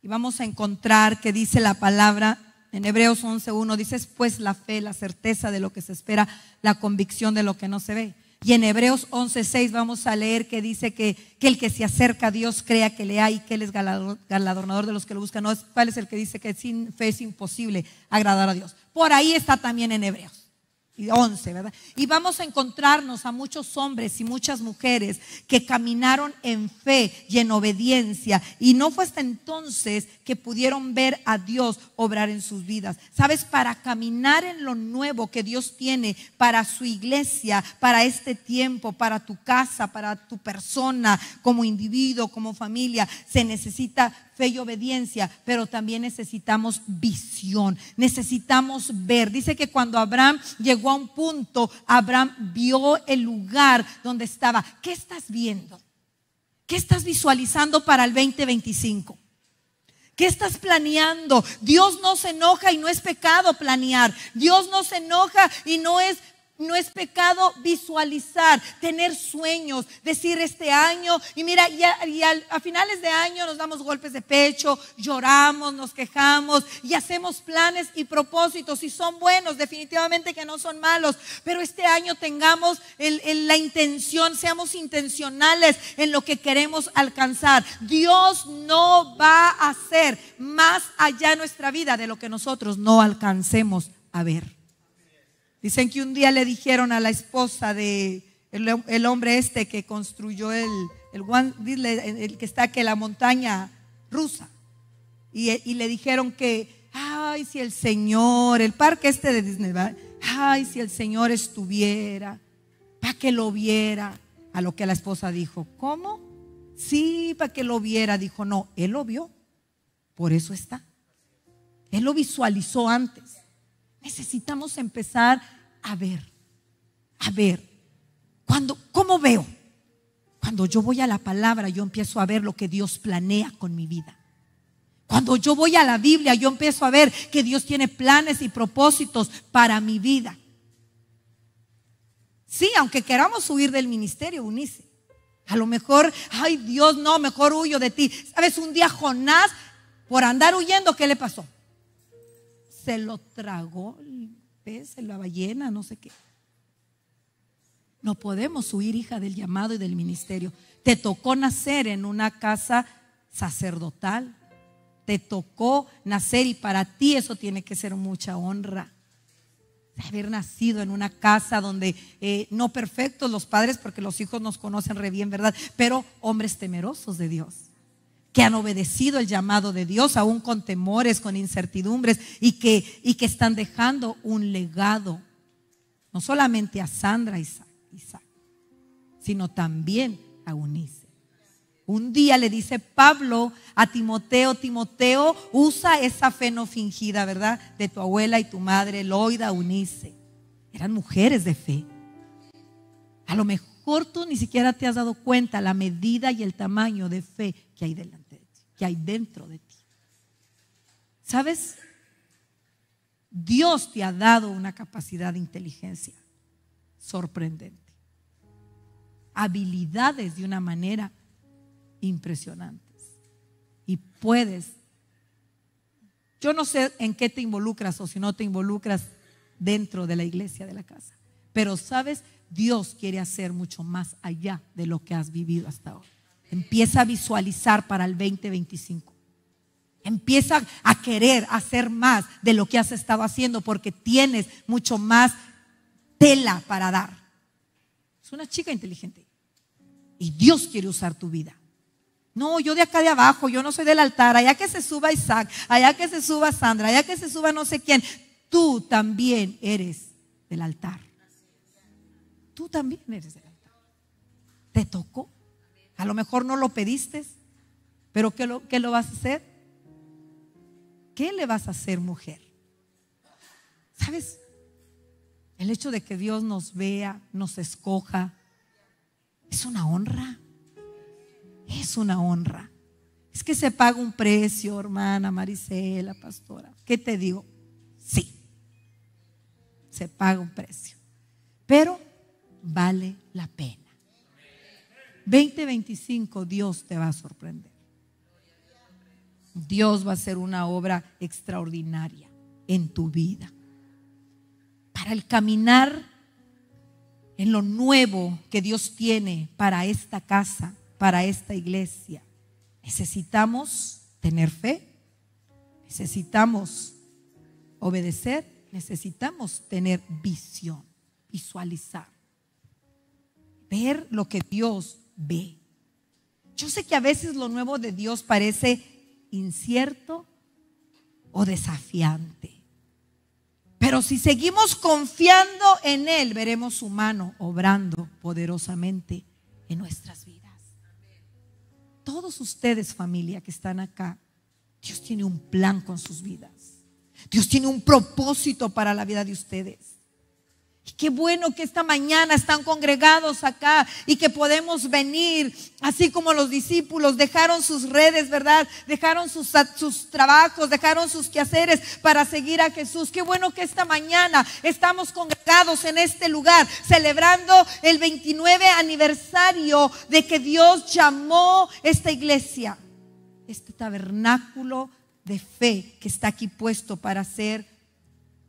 y vamos a encontrar que dice la palabra en Hebreos 11.1 dice, pues la fe, la certeza de lo que se espera, la convicción de lo que no se ve. Y en Hebreos 11:6 vamos a leer que dice que, que, el que se acerca a Dios crea que le hay, que Él es galardonador de los que lo buscan. No, ¿Cuál es el que dice que sin fe es imposible agradar a Dios? Por ahí está también en Hebreos y 11, ¿verdad? Y vamos a encontrarnos a muchos hombres y muchas mujeres que caminaron en fe y en obediencia. Y no fue hasta entonces que pudieron ver a Dios obrar en sus vidas. ¿Sabes? Para caminar en lo nuevo que Dios tiene para su iglesia, para este tiempo, para tu casa, para tu persona, como individuo, como familia, se necesita y obediencia, pero también necesitamos visión, necesitamos ver. Dice que cuando Abraham llegó a un punto, Abraham vio el lugar donde estaba. ¿Qué estás viendo? ¿Qué estás visualizando para el 2025? ¿Qué estás planeando? Dios no se enoja y no es pecado planear. Dios no se enoja y no es no es pecado visualizar, tener sueños, decir este año, y mira, y a, finales de año nos damos golpes de pecho, lloramos, nos quejamos y hacemos planes y propósitos, y son buenos, definitivamente que no son malos, pero este año tengamos la intención, seamos intencionales en lo que queremos alcanzar. Dios no va a hacer más allá nuestra vida de lo que nosotros no alcancemos a ver. Dicen que un día le dijeron a la esposa de el, hombre este que construyó el, el, el que está que la montaña rusa. Eh, y, le dijeron que, ay, si el Señor, el parque este de Disney, ay, si el Señor estuviera, para que lo viera. A lo que la esposa dijo, ¿cómo? Sí, para que lo viera. Dijo, no, él lo vio, por eso está. Él lo visualizó antes necesitamos empezar a ver, a ver. Cuando, ¿Cómo veo? Cuando yo voy a la palabra, yo empiezo a ver lo que Dios planea con mi vida. Cuando yo voy a la Biblia, yo empiezo a ver que Dios tiene planes y propósitos para mi vida. Sí, aunque queramos huir del ministerio, unice. A lo mejor, ay Dios, no, mejor huyo de ti. Sabes, un día Jonás, por andar huyendo, ¿qué le pasó? se lo tragó el pez, la ballena, no sé qué. No podemos huir, hija, del llamado y del ministerio. Te tocó nacer en una casa sacerdotal. Te tocó nacer y para ti eso tiene que ser mucha honra. De haber nacido en una casa donde eh, no perfectos los padres, porque los hijos nos conocen re bien, ¿verdad? Pero hombres temerosos de Dios que han obedecido el llamado de Dios, aún con temores, con incertidumbres, y que, y que están dejando un legado, no solamente a Sandra y Isaac sino también a Unice. Un día le dice Pablo a Timoteo, Timoteo, usa esa fe no fingida, ¿verdad? De tu abuela y tu madre, Loida, Unice. Eran mujeres de fe. A lo mejor tú ni siquiera te has dado cuenta la medida y el tamaño de fe que hay delante que hay dentro de ti. ¿Sabes? Dios te ha dado una capacidad de inteligencia sorprendente. Habilidades de una manera impresionantes. Y puedes, yo no sé en qué te involucras o si no te involucras dentro de la iglesia de la casa, pero sabes, Dios quiere hacer mucho más allá de lo que has vivido hasta ahora. Empieza a visualizar para el 2025. Empieza a querer hacer más de lo que has estado haciendo porque tienes mucho más tela para dar. Es una chica inteligente. Y Dios quiere usar tu vida. No, yo de acá de abajo, yo no soy del altar. Allá que se suba Isaac, allá que se suba Sandra, allá que se suba no sé quién. Tú también eres del altar. Tú también eres del altar. Te tocó. A lo mejor no lo pediste, pero ¿qué lo, lo vas a hacer? ¿Qué le vas a hacer, mujer? ¿Sabes? El hecho de que Dios nos vea, nos escoja, es una honra. Es una honra. Es que se paga un precio, hermana Marisela, pastora. ¿Qué te digo? Sí, se paga un precio. Pero vale la pena. 2025 Dios te va a sorprender. Dios va a hacer una obra extraordinaria en tu vida. Para el caminar en lo nuevo que Dios tiene para esta casa, para esta iglesia, necesitamos tener fe, necesitamos obedecer, necesitamos tener visión, visualizar, ver lo que Dios ve. Yo sé que a veces lo nuevo de Dios parece incierto o desafiante. Pero si seguimos confiando en Él, veremos su mano obrando poderosamente en nuestras vidas. Todos ustedes, familia, que están acá, Dios tiene un plan con sus vidas. Dios tiene un propósito para la vida de ustedes. Y qué bueno que esta mañana están congregados acá y que podemos venir, así como los discípulos dejaron sus redes, ¿verdad? Dejaron sus, sus trabajos, dejaron sus quehaceres para seguir a Jesús. Qué bueno que esta mañana estamos congregados en este lugar, celebrando el 29 aniversario de que Dios llamó esta iglesia, este tabernáculo de fe que está aquí puesto para ser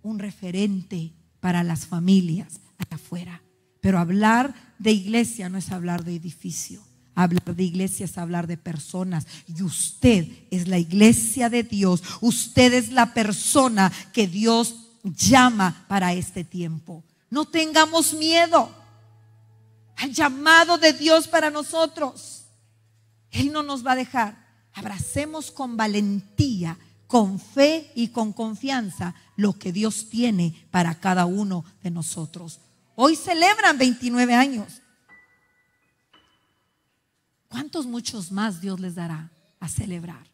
un referente para las familias hasta afuera. Pero hablar de iglesia no es hablar de edificio. Hablar de iglesia es hablar de personas. Y usted es la iglesia de Dios. Usted es la persona que Dios llama para este tiempo. No tengamos miedo al llamado de Dios para nosotros. Él no nos va a dejar. Abracemos con valentía, con fe y con confianza lo que Dios tiene para cada uno de nosotros. Hoy celebran 29 años. ¿Cuántos muchos más Dios les dará a celebrar?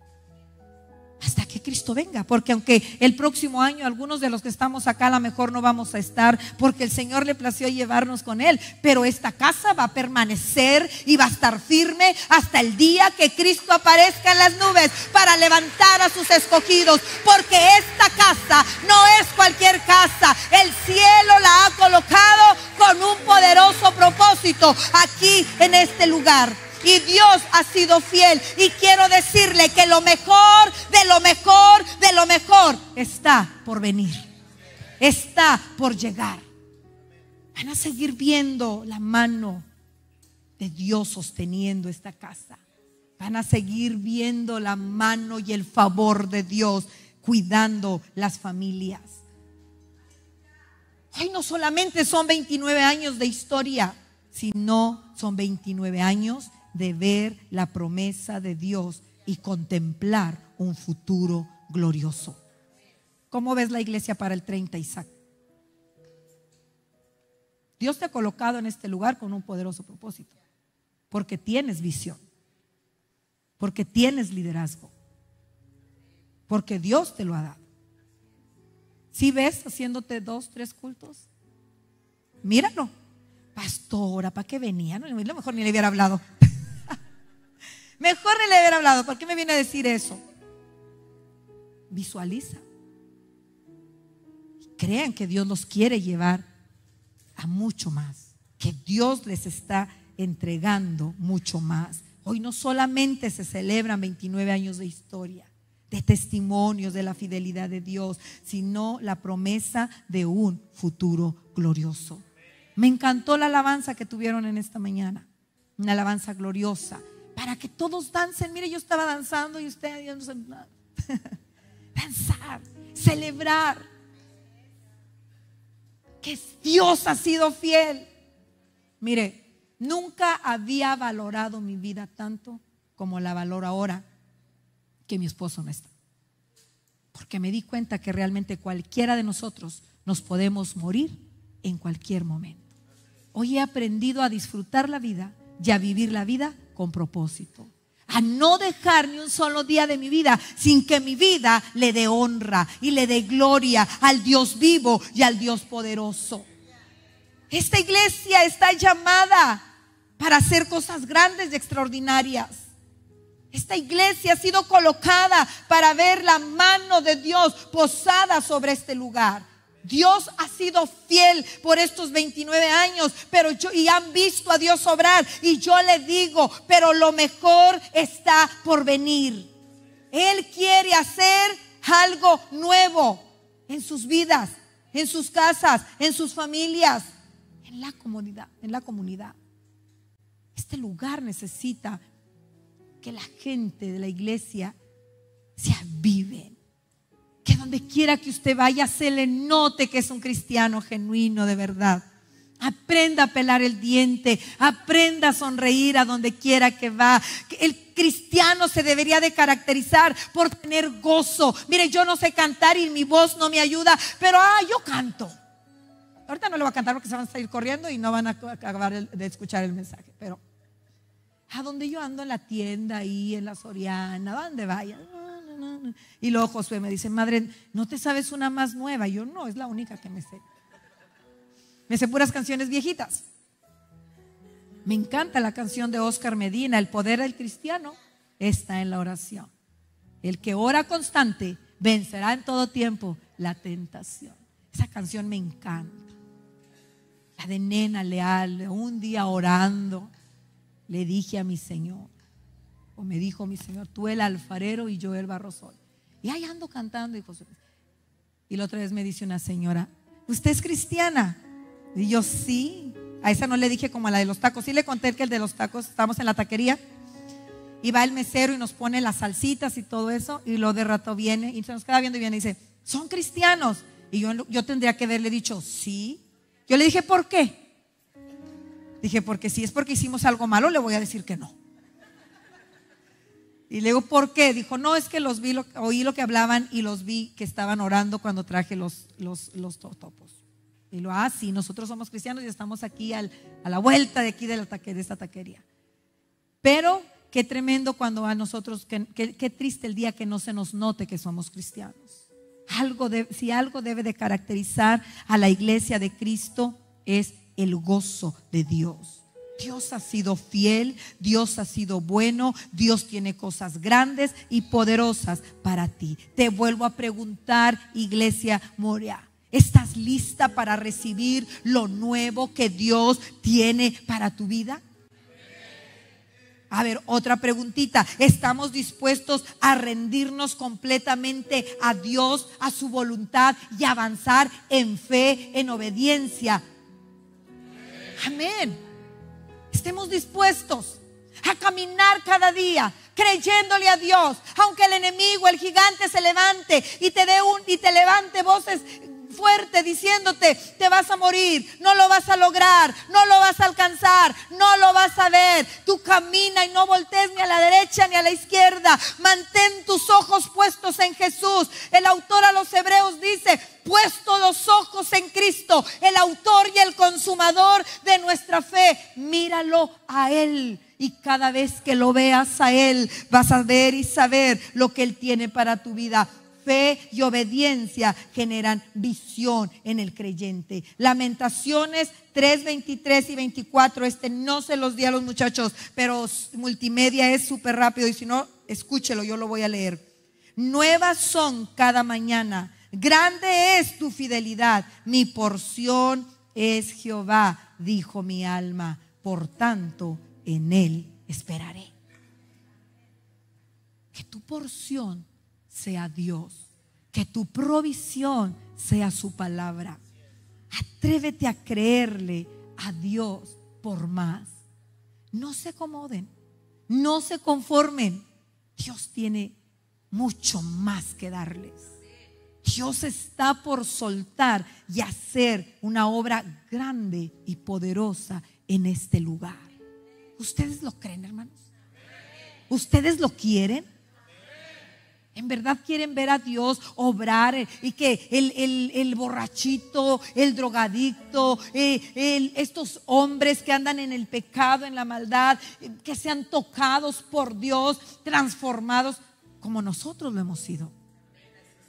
hasta que Cristo venga, porque aunque el próximo año algunos de los que estamos acá a lo mejor no vamos a estar, porque el Señor le plació llevarnos con Él, pero esta casa va a permanecer y va a estar firme hasta el día que Cristo aparezca en las nubes para levantar a sus escogidos, porque esta casa no es cualquier casa, el cielo la ha colocado con un poderoso propósito aquí en este lugar. Y Dios ha sido fiel. Y quiero decirle que lo mejor, de lo mejor, de lo mejor está por venir. Está por llegar. Van a seguir viendo la mano de Dios sosteniendo esta casa. Van a seguir viendo la mano y el favor de Dios cuidando las familias. Hoy no solamente son 29 años de historia, sino son 29 años de ver la promesa de Dios y contemplar un futuro glorioso. ¿Cómo ves la iglesia para el 30, Isaac? Dios te ha colocado en este lugar con un poderoso propósito, porque tienes visión, porque tienes liderazgo, porque Dios te lo ha dado. Si ves haciéndote dos, tres cultos, míralo. Pastora, ¿para qué venía? lo mejor ni le hubiera hablado. Mejor le haber hablado. ¿Por qué me viene a decir eso? Visualiza. Crean que Dios los quiere llevar a mucho más. Que Dios les está entregando mucho más. Hoy no solamente se celebran 29 años de historia, de testimonios de la fidelidad de Dios, sino la promesa de un futuro glorioso. Me encantó la alabanza que tuvieron en esta mañana, una alabanza gloriosa para que todos dancen. Mire, yo estaba danzando y usted, no Danzar, celebrar. Que Dios ha sido fiel. Mire, nunca había valorado mi vida tanto como la valoro ahora que mi esposo no está. Porque me di cuenta que realmente cualquiera de nosotros nos podemos morir en cualquier momento. Hoy he aprendido a disfrutar la vida y a vivir la vida con propósito. A no dejar ni un solo día de mi vida sin que mi vida le dé honra y le dé gloria al Dios vivo y al Dios poderoso. Esta iglesia está llamada para hacer cosas grandes y extraordinarias. Esta iglesia ha sido colocada para ver la mano de Dios posada sobre este lugar. Dios ha sido fiel por estos 29 años, pero yo y han visto a Dios obrar y yo le digo, pero lo mejor está por venir. Él quiere hacer algo nuevo en sus vidas, en sus casas, en sus familias, en la comunidad, en la comunidad. Este lugar necesita que la gente de la iglesia se avive que donde quiera que usted vaya se le note que es un cristiano genuino de verdad. Aprenda a pelar el diente, aprenda a sonreír a donde quiera que va. El cristiano se debería de caracterizar por tener gozo. Mire, yo no sé cantar y mi voz no me ayuda, pero ah, yo canto. Ahorita no lo voy a cantar porque se van a salir corriendo y no van a acabar de escuchar el mensaje, pero a donde yo ando en la tienda ahí, en la Soriana, donde vaya, y luego Josué me dice, madre, ¿no te sabes una más nueva? yo no, es la única que me sé. Me sé puras canciones viejitas. Me encanta la canción de Oscar Medina, el poder del cristiano está en la oración. El que ora constante vencerá en todo tiempo la tentación. Esa canción me encanta. La de nena leal, un día orando, le dije a mi Señor, me dijo mi Señor, tú el alfarero y yo el barrosol. Y ahí ando cantando, y, y la otra vez me dice una señora, ¿usted es cristiana? Y yo sí. A esa no le dije como a la de los tacos. Sí le conté que el de los tacos, estamos en la taquería. Y va el mesero y nos pone las salsitas y todo eso. Y lo de rato viene y se nos queda viendo y viene y dice, son cristianos. Y yo, yo tendría que haberle dicho, sí. Yo le dije, ¿por qué? Dije, porque si es porque hicimos algo malo, le voy a decir que no. Y le digo, ¿por qué? Dijo, no, es que los vi, oí lo que hablaban y los vi que estaban orando cuando traje los, los, los topos. Y lo, ah, sí, nosotros somos cristianos y estamos aquí a la vuelta de aquí de, la esta taquería. Pero qué tremendo cuando a nosotros, qué, triste el día que no se nos note que somos cristianos. Algo de, si algo debe de caracterizar a la iglesia de Cristo es el gozo de Dios. Dios ha sido fiel, Dios ha sido bueno, Dios tiene cosas grandes y poderosas para ti. Te vuelvo a preguntar, iglesia Moria. ¿Estás lista para recibir lo nuevo que Dios tiene para tu vida? A ver, otra preguntita. ¿Estamos dispuestos a rendirnos completamente a Dios, a su voluntad y avanzar en fe, en obediencia? Amén estemos dispuestos a caminar cada día creyéndole a Dios, aunque el enemigo, el gigante se levante y te dé un y te levante voces fuerte diciéndote, te vas a morir, no lo vas a lograr, no lo vas a alcanzar, no lo vas a ver. Tú camina y no voltees ni a la derecha ni a la izquierda. Mantén tus ojos puestos en Jesús. El autor a los hebreos dice, puesto los ojos en Cristo, el autor y el consumador de nuestra fe, míralo a Él. Y cada vez que lo veas a Él, vas a ver y saber lo que Él tiene para tu vida. Fe y obediencia generan visión en el creyente. Lamentaciones 3, 23 y 24. Este no se los di a los muchachos, pero multimedia es súper rápido y si no, escúchelo, yo lo voy a leer. Nuevas son cada mañana. Grande es tu fidelidad. Mi porción es Jehová, dijo mi alma. Por tanto, en Él esperaré. Que tu porción sea Dios. Que tu provisión sea su palabra. Atrévete a creerle a Dios por más. No se acomoden, no se conformen. Dios tiene mucho más que darles. Dios está por soltar y hacer una obra grande y poderosa en este lugar. ¿Ustedes lo creen, hermanos? ¿Ustedes lo quieren? En verdad quieren ver a Dios obrar y que el, borrachito, el drogadicto, eh, estos hombres que andan en el pecado, en la maldad, eh, que sean tocados por Dios, transformados, como nosotros lo hemos sido.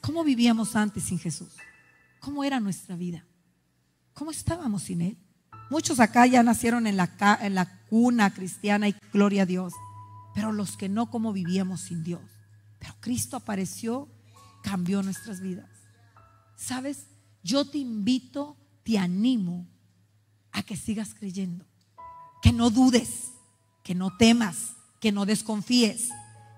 ¿Cómo vivíamos antes sin Jesús? ¿Cómo era nuestra vida? ¿Cómo estábamos sin Él? Muchos acá ya nacieron en la, en la cuna cristiana y gloria a Dios. Pero los que no, ¿cómo vivíamos sin Dios? Pero Cristo apareció, cambió nuestras vidas. ¿Sabes? Yo te invito, te animo a que sigas creyendo, que no dudes, que no temas, que no desconfíes,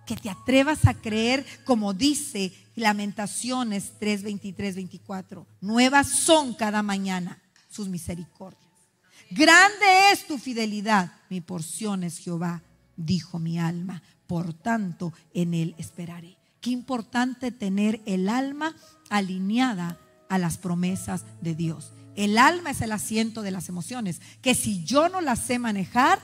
que te atrevas a creer como dice Lamentaciones 3:23, 24. Nuevas son cada mañana sus misericordias. Grande es tu fidelidad. Mi porción es Jehová, dijo mi alma por tanto en Él esperaré. Qué importante tener el alma alineada a las promesas de Dios. El alma es el asiento de las emociones, que si yo no las sé manejar,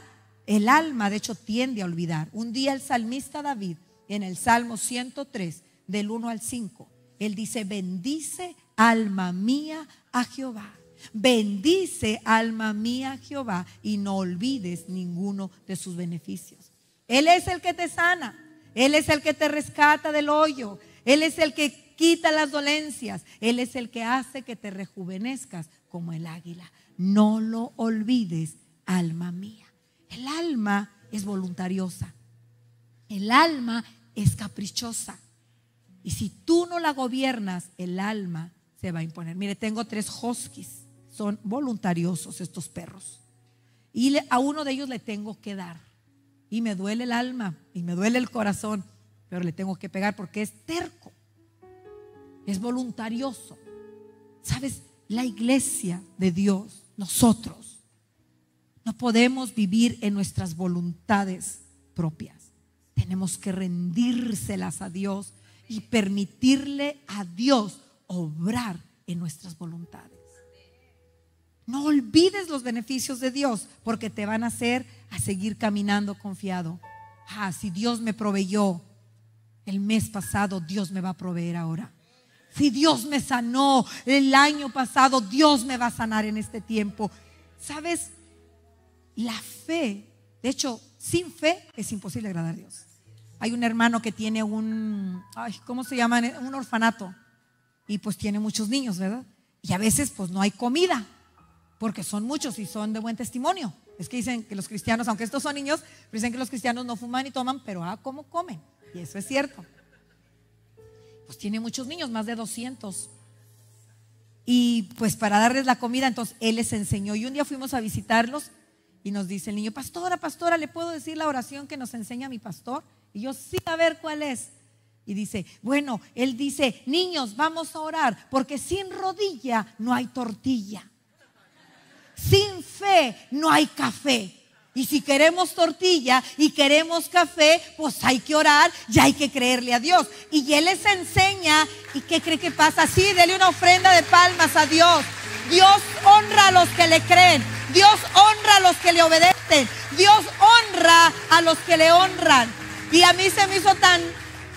el alma de hecho tiende a olvidar. Un día el salmista David, en el Salmo 103, del 1 al 5, él dice, bendice alma mía a Jehová. Bendice alma mía a Jehová y no olvides ninguno de sus beneficios. Él es el que te sana. Él es el que te rescata del hoyo. Él es el que quita las dolencias. Él es el que hace que te rejuvenezcas como el águila. No lo olvides, alma mía. El alma es voluntariosa. El alma es caprichosa. Y si tú no la gobiernas, el alma se va a imponer. Mire, tengo tres huskies. Son voluntariosos estos perros. Y a uno de ellos le tengo que dar. Y me duele el alma y me duele el corazón, pero le tengo que pegar porque es terco, es voluntarioso. ¿Sabes? La iglesia de Dios, nosotros, no podemos vivir en nuestras voluntades propias. Tenemos que rendírselas a Dios y permitirle a Dios obrar en nuestras voluntades. No olvides los beneficios de Dios porque te van a hacer a seguir caminando confiado. Ah, si Dios me proveyó el mes pasado, Dios me va a proveer ahora. Si Dios me sanó el año pasado, Dios me va a sanar en este tiempo. ¿Sabes? La fe, de hecho, sin fe es imposible agradar a Dios. Hay un hermano que tiene un, ¿cómo se llama? Un orfanato. Y pues tiene muchos niños, ¿verdad? Y a veces pues no hay comida porque son muchos y son de buen testimonio. Es que dicen que los cristianos, aunque estos son niños, dicen que los cristianos no fuman y toman, pero ah, ¿cómo comen? Y eso es cierto. Pues tiene muchos niños, más de 200. Y pues para darles la comida, entonces él les enseñó. Y un día fuimos a visitarlos y nos dice el niño, pastora, pastora, ¿le puedo decir la oración que nos enseña mi pastor? Y yo sí, a ver cuál es. Y dice, bueno, él dice, niños, vamos a orar, porque sin rodilla no hay tortilla. Sin fe no hay café. Y si queremos tortilla y queremos café, pues hay que orar y hay que creerle a Dios. Y Él les enseña, ¿y qué cree que pasa? Sí, dele una ofrenda de palmas a Dios. Dios honra a los que le creen. Dios honra a los que le obedecen. Dios honra a los que le honran. Y a mí se me hizo tan,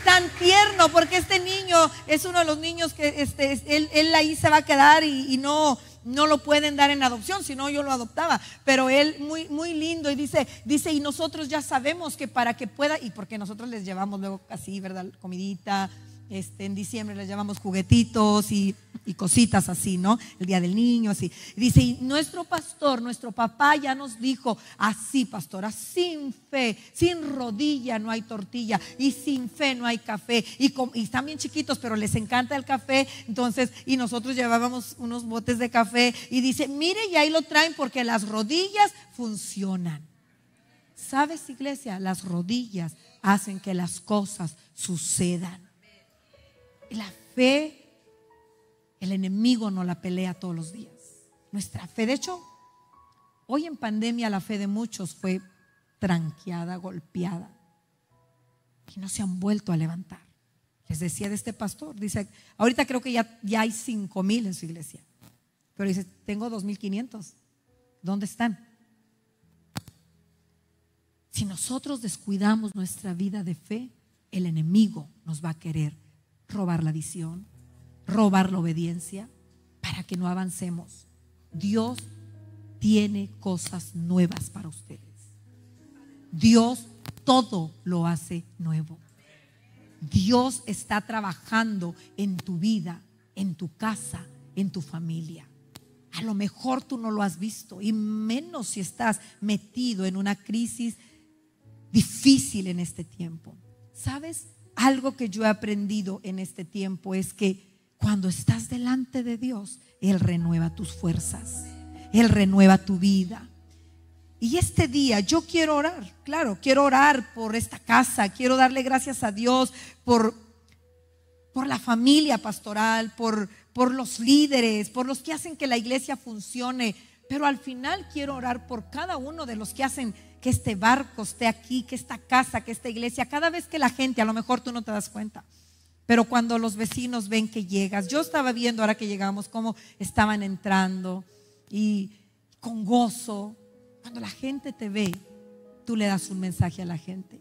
tan tierno porque este niño es uno de los niños que este, él, él ahí se va a quedar y no no lo pueden dar en adopción, si no yo lo adoptaba. Pero él muy, muy lindo y dice, dice, y nosotros ya sabemos que para que pueda, y porque nosotros les llevamos luego así, ¿verdad? Comidita, este, en diciembre les llevamos juguetitos y, cositas así, ¿no? El día del niño, así. dice, y nuestro pastor, nuestro papá ya nos dijo, así pastora, ah, sin fe, sin rodilla no hay tortilla y sin fe no hay café. Y, y están bien chiquitos, pero les encanta el café, entonces, y nosotros llevábamos unos botes de café y dice, mire, y ahí lo traen porque las rodillas funcionan. ¿Sabes, iglesia? Las rodillas hacen que las cosas sucedan la fe, el enemigo no la pelea todos los días. Nuestra fe, de hecho, hoy en pandemia la fe de muchos fue tranqueada, golpeada, y no se han vuelto a levantar. Les decía de este pastor, dice, ahorita creo que ya, ya hay cinco mil en su iglesia, pero dice, tengo 2.500. ¿Dónde están? Si nosotros descuidamos nuestra vida de fe, el enemigo nos va a querer robar la visión, robar la obediencia, para que no avancemos. Dios tiene cosas nuevas para ustedes. Dios todo lo hace nuevo. Dios está trabajando en tu vida, en tu casa, en tu familia. A lo mejor tú no lo has visto y menos si estás metido en una crisis difícil en este tiempo. ¿Sabes? algo que yo he aprendido en este tiempo es que cuando estás delante de Dios, Él renueva tus fuerzas, Él renueva tu vida. Y este día yo quiero orar, claro, quiero orar por esta casa, quiero darle gracias a Dios por, por la familia pastoral, por, por los líderes, por los que hacen que la iglesia funcione, pero al final quiero orar por cada uno de los que hacen que este barco esté aquí, que esta casa, que esta iglesia, cada vez que la gente, a lo mejor tú no te das cuenta, pero cuando los vecinos ven que llegas, yo estaba viendo ahora que llegamos cómo estaban entrando y con gozo, cuando la gente te ve, tú le das un mensaje a la gente,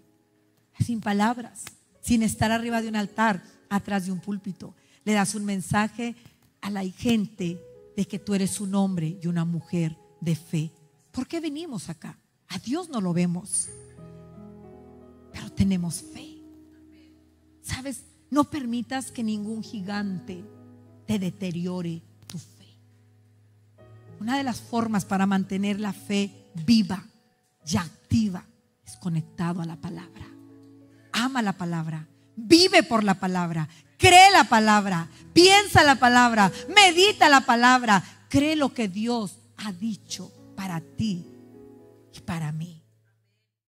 sin palabras, sin estar arriba de un altar, atrás de un púlpito, le das un mensaje a la gente de que tú eres un hombre y una mujer de fe. ¿Por qué venimos acá? A Dios no lo vemos, pero tenemos fe. ¿Sabes? No permitas que ningún gigante te deteriore tu fe. Una de las formas para mantener la fe viva y activa es conectado a la palabra. Ama la palabra, vive por la palabra, cree la palabra, piensa la palabra, medita la palabra, cree lo que Dios ha dicho para ti para mí.